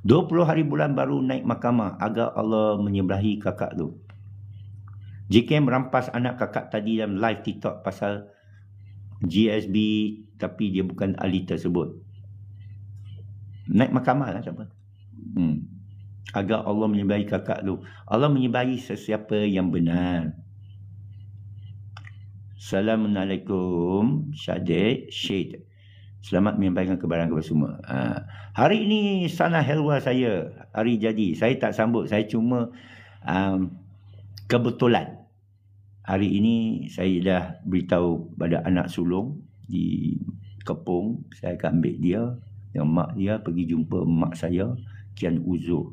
20 hari bulan baru naik mahkamah agar Allah menyebelahi kakak tu. JKM merampas anak kakak tadi dalam live TikTok pasal GSB tapi dia bukan ahli tersebut. Naik mahkamah lah siapa? Hmm. Agar Allah menyebabkan kakak tu. Allah menyebabkan sesiapa yang benar. Assalamualaikum Syadid Syed. Selamat menyampaikan kebaran kepada semua. Ha. Hari ini sana helwa saya. Hari jadi. Saya tak sambut. Saya cuma um, kebetulan. Hari ini saya dah beritahu pada anak sulung di Kepung. Saya akan ambil dia. Yang mak dia pergi jumpa mak saya. Kian Uzo.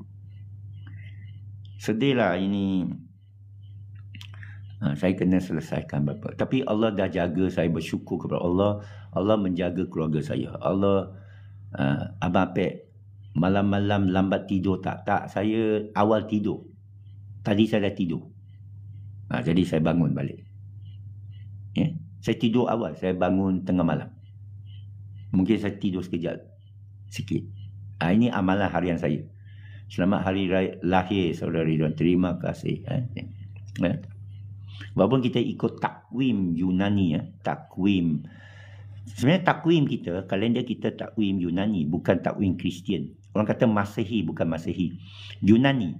Sedihlah ini. Ini Ha, saya kena selesaikan bapa. Tapi Allah dah jaga saya bersyukur kepada Allah. Allah menjaga keluarga saya. Allah uh, abang pe malam-malam lambat tidur tak tak saya awal tidur. Tadi saya dah tidur. Ha, jadi saya bangun balik. Yeah? Saya tidur awal, saya bangun tengah malam. Mungkin saya tidur sekejap sikit. Ha, ini amalan harian saya. Selamat hari lahir saudari Ridwan. Terima kasih. Eh? Ha, ya. Ya. Walaupun kita ikut takwim Yunani ya, takwim. Sebenarnya takwim kita, kalender kita takwim Yunani, bukan takwim Kristian. Orang kata Masehi bukan Masehi. Yunani.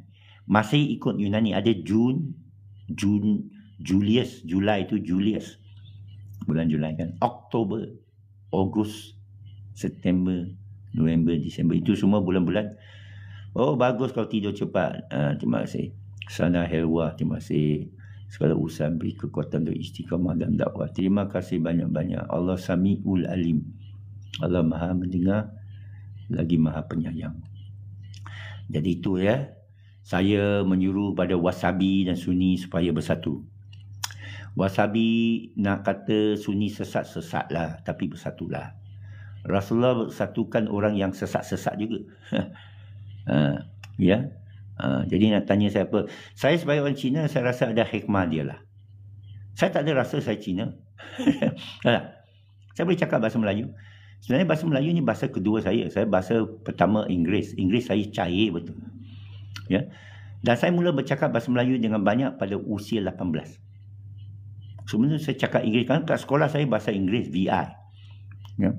Masehi ikut Yunani ada Jun, Jun, Julius, Julai itu Julius. Bulan Julai kan. Oktober, Ogos, September, November, Disember. Itu semua bulan-bulan. Oh, bagus kalau tidur cepat. Uh, terima kasih. Sana Helwa, terima kasih segala usaha beri kekuatan untuk istiqamah dan dakwah. Terima kasih banyak-banyak. Allah Sami'ul Alim. Allah Maha Mendengar lagi Maha Penyayang. Jadi itu ya. Saya menyuruh pada Wasabi dan Sunni supaya bersatu. Wasabi nak kata Sunni sesat-sesatlah tapi bersatulah. Rasulullah satukan orang yang sesat-sesat juga. (laughs) ha, ya. Ha, jadi nak tanya saya apa? Saya sebagai orang Cina, saya rasa ada hikmah dia lah. Saya tak ada rasa saya Cina. tak? (laughs) Saya boleh cakap bahasa Melayu. Sebenarnya bahasa Melayu ni bahasa kedua saya. Saya bahasa pertama Inggeris. Inggeris saya cair betul. Ya. Dan saya mula bercakap bahasa Melayu dengan banyak pada usia 18. Sebenarnya saya cakap Inggeris. Kan kat sekolah saya bahasa Inggeris, VI. Ya.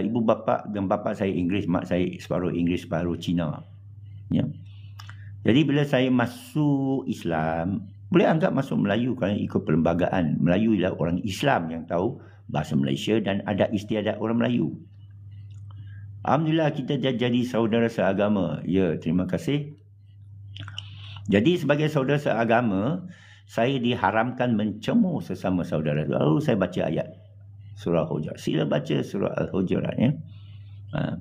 ibu bapa dan bapa saya Inggeris, mak saya separuh Inggeris, separuh Cina. Ya. Jadi bila saya masuk Islam, boleh anggap masuk Melayu kerana ikut perlembagaan. Melayu ialah orang Islam yang tahu bahasa Malaysia dan ada istiadat orang Melayu. Alhamdulillah kita dah jadi saudara seagama. Ya, terima kasih. Jadi sebagai saudara seagama, saya diharamkan mencemuh sesama saudara. Lalu saya baca ayat surah Al-Hujurat. Sila baca surah Al-Hujurat. Ya. Ha.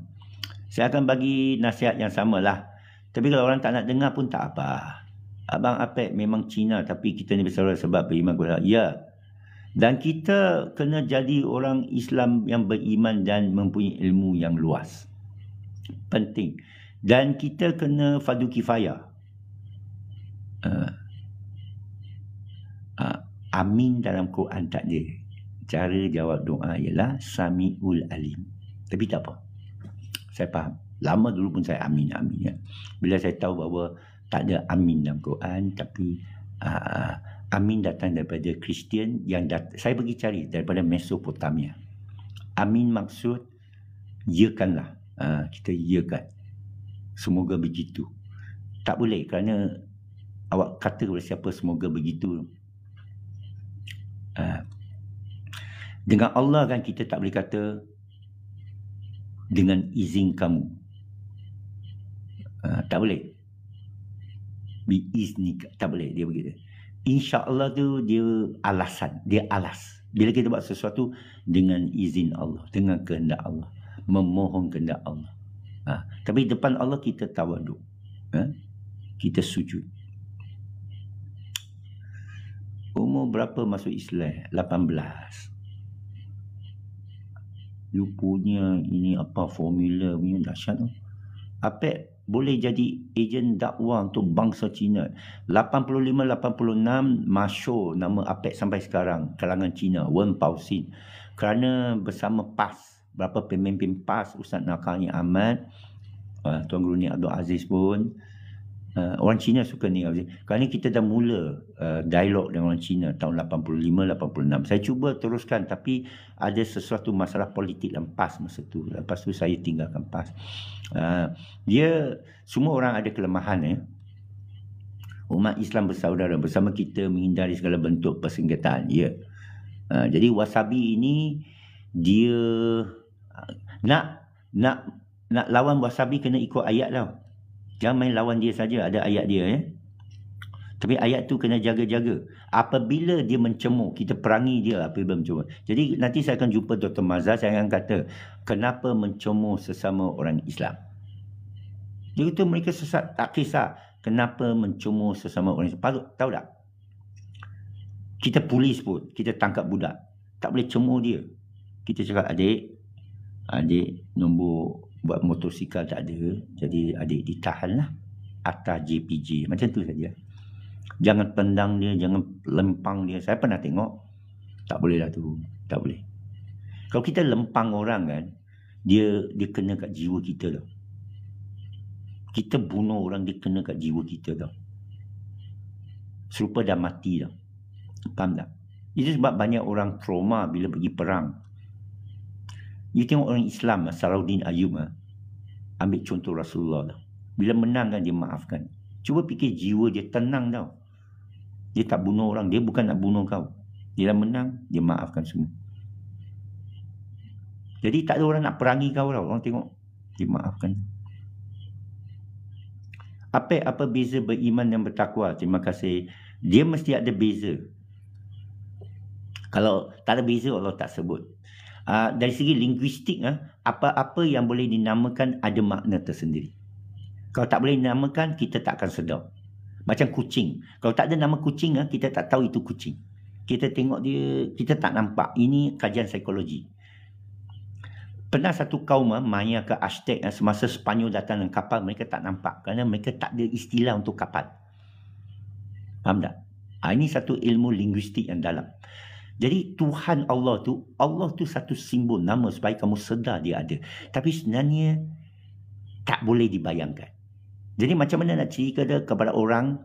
Saya akan bagi nasihat yang samalah. Tapi kalau orang tak nak dengar pun tak apa. Abang Apek memang Cina tapi kita ni bersaudara sebab beriman kepada Allah. Ya. Dan kita kena jadi orang Islam yang beriman dan mempunyai ilmu yang luas. Penting. Dan kita kena fadu kifayah. Uh, uh, amin dalam Quran tak dia. Cara jawab doa ialah Sami'ul Alim. Tapi tak apa. Saya faham. Lama dulu pun saya amin, amin. Ya. Bila saya tahu bahawa tak ada amin dalam Quran, tapi uh, amin datang daripada Kristian yang dat- saya pergi cari daripada Mesopotamia. Amin maksud, yakanlah. Uh, ah, kita yakan. Semoga begitu. Tak boleh kerana awak kata kepada siapa semoga begitu. Uh, dengan Allah kan kita tak boleh kata dengan izin kamu Ah, tak boleh bi is tak boleh dia begitu Insya Allah tu dia alasan dia alas bila kita buat sesuatu dengan izin Allah dengan kehendak Allah memohon kehendak Allah ha. tapi depan Allah kita tawaduk ha? kita sujud umur berapa masuk Islam 18 you punya ini apa formula punya dahsyat tu apa boleh jadi ejen dakwah untuk bangsa Cina. 85-86 masyur nama APEC sampai sekarang kalangan Cina, Wen Pao Xin. Kerana bersama PAS, berapa pemimpin PAS, Ustaz Nakani Ahmad, uh, Tuan Guru Ni Abdul Aziz pun, Uh, orang Cina suka ni Kali Kerana kita dah mula uh, dialog dengan orang Cina tahun 85-86. Saya cuba teruskan tapi ada sesuatu masalah politik dalam PAS masa tu. Lepas tu saya tinggalkan PAS. Uh, dia, semua orang ada kelemahan ya. Umat Islam bersaudara bersama kita menghindari segala bentuk persenggetaan. Ya. Yeah. Uh, jadi Wasabi ini dia uh, nak nak nak lawan Wasabi kena ikut ayat Lah. Jangan main lawan dia saja ada ayat dia ya. Tapi ayat tu kena jaga-jaga. Apabila dia mencemuk, kita perangi dia apabila mencemuk. Jadi nanti saya akan jumpa Dr. Mazhar, saya akan kata, kenapa mencemuk sesama orang Islam? Dia kata mereka sesat, tak kisah. Kenapa mencemuk sesama orang Islam? Patut, tahu tak? Kita polis pun, kita tangkap budak. Tak boleh cemuk dia. Kita cakap, adik, adik, nombor buat motosikal tak ada jadi adik ditahan lah atas JPJ macam tu saja jangan pendang dia jangan lempang dia saya pernah tengok tak boleh lah tu tak boleh kalau kita lempang orang kan dia dia kena kat jiwa kita tau kita bunuh orang dia kena kat jiwa kita tau serupa dah mati tau faham tak itu sebab banyak orang trauma bila pergi perang You tengok orang Islam Salahuddin Ayub ah, Ambil contoh Rasulullah Bila menang kan dia maafkan Cuba fikir jiwa dia tenang tau Dia tak bunuh orang Dia bukan nak bunuh kau Bila menang Dia maafkan semua Jadi tak ada orang nak perangi kau tau Orang tengok Dia maafkan apa apa beza beriman dan bertakwa? Terima kasih. Dia mesti ada beza. Kalau tak ada beza Allah tak sebut. Ah, dari segi linguistik uh, apa-apa yang boleh dinamakan ada makna tersendiri. Kalau tak boleh dinamakan, kita tak akan sedar. Macam kucing. Kalau tak ada nama kucing, uh, kita tak tahu itu kucing. Kita tengok dia, kita tak nampak. Ini kajian psikologi. Pernah satu kaum Maya ke Aztec semasa Spanyol datang dengan kapal, mereka tak nampak. Kerana mereka tak ada istilah untuk kapal. Faham tak? ini satu ilmu linguistik yang dalam. Jadi Tuhan Allah tu, Allah tu satu simbol nama supaya kamu sedar dia ada. Tapi sebenarnya tak boleh dibayangkan. Jadi macam mana nak cerita dia kepada orang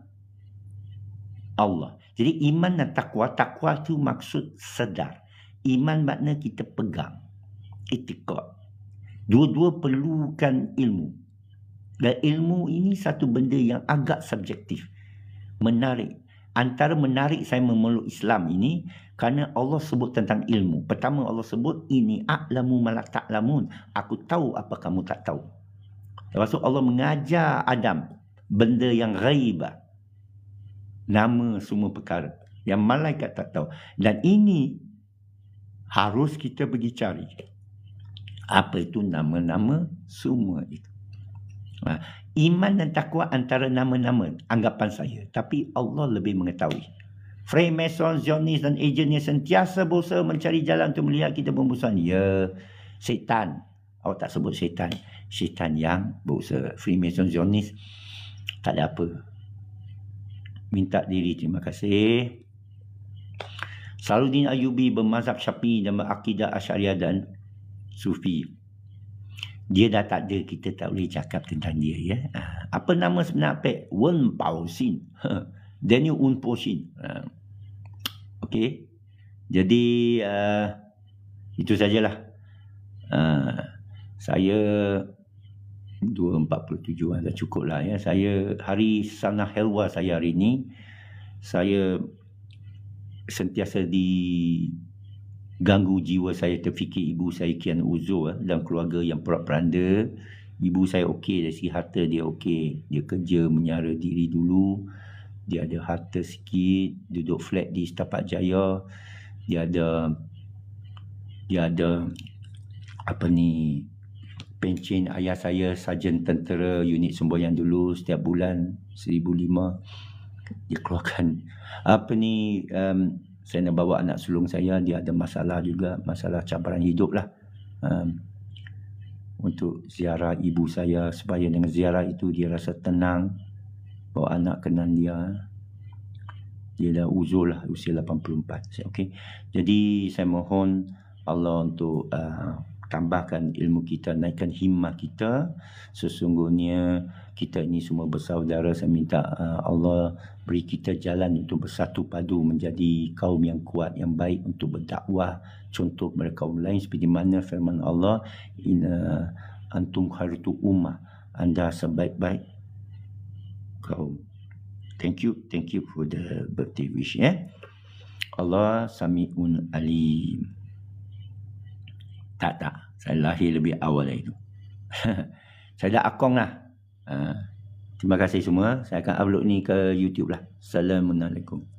Allah. Jadi iman dan takwa, takwa tu maksud sedar. Iman makna kita pegang. Itikot. Dua-dua perlukan ilmu. Dan ilmu ini satu benda yang agak subjektif. Menarik antara menarik saya memeluk Islam ini kerana Allah sebut tentang ilmu. Pertama Allah sebut ini a'lamu ma ta'lamun. Aku tahu apa kamu tak tahu. Lepas tu Allah mengajar Adam benda yang ghaibah. Nama semua perkara yang malaikat tak tahu. Dan ini harus kita pergi cari. Apa itu nama-nama semua itu. Ha, Iman dan takwa antara nama-nama anggapan saya. Tapi Allah lebih mengetahui. Freemason, Zionis dan agennya sentiasa bosa mencari jalan untuk melihat kita pembusan. Ya, setan. Awak tak sebut setan. Setan yang bosa. Freemason, Zionis, tak ada apa. Minta diri, terima kasih. Saludin Ayubi bermazhab Syafi dan berakidah Asyariah dan Sufi dia dah tak ada kita tak boleh cakap tentang dia ya ha. apa nama sebenarnya? pek Wen Bao Xin ha. Daniel Un Po Xin ha. okay jadi uh, itu sajalah uh, saya 247 dah cukup lah ya saya hari sanah helwa saya hari ini saya sentiasa di ganggu jiwa saya terfikir ibu saya kian uzur eh, dan keluarga yang perak-peranda ibu saya okey dari segi harta dia okey dia kerja menyara diri dulu dia ada harta sikit duduk flat di setapak jaya dia ada dia ada apa ni pencin ayah saya sarjan tentera unit semboyan dulu setiap bulan 1005 dia keluarkan apa ni um, saya nak bawa anak sulung saya dia ada masalah juga masalah cabaran hidup lah um, untuk ziarah ibu saya supaya dengan ziarah itu dia rasa tenang bawa anak kenal dia dia dah uzul lah usia 84 okay. jadi saya mohon Allah untuk uh, tambahkan ilmu kita, naikkan himmah kita. Sesungguhnya kita ini semua bersaudara. Saya minta uh, Allah beri kita jalan untuk bersatu padu menjadi kaum yang kuat, yang baik untuk berdakwah. Contoh mereka kaum lain seperti mana firman Allah in uh, antum khairatu ummah. Anda sebaik-baik kaum. Thank you, thank you for the birthday wish. Eh? Allah sami'un alim. Tak, tak. Saya lahir lebih awal dari itu. (laughs) saya dah akong lah. Ha. terima kasih semua. Saya akan upload ni ke YouTube lah. Assalamualaikum.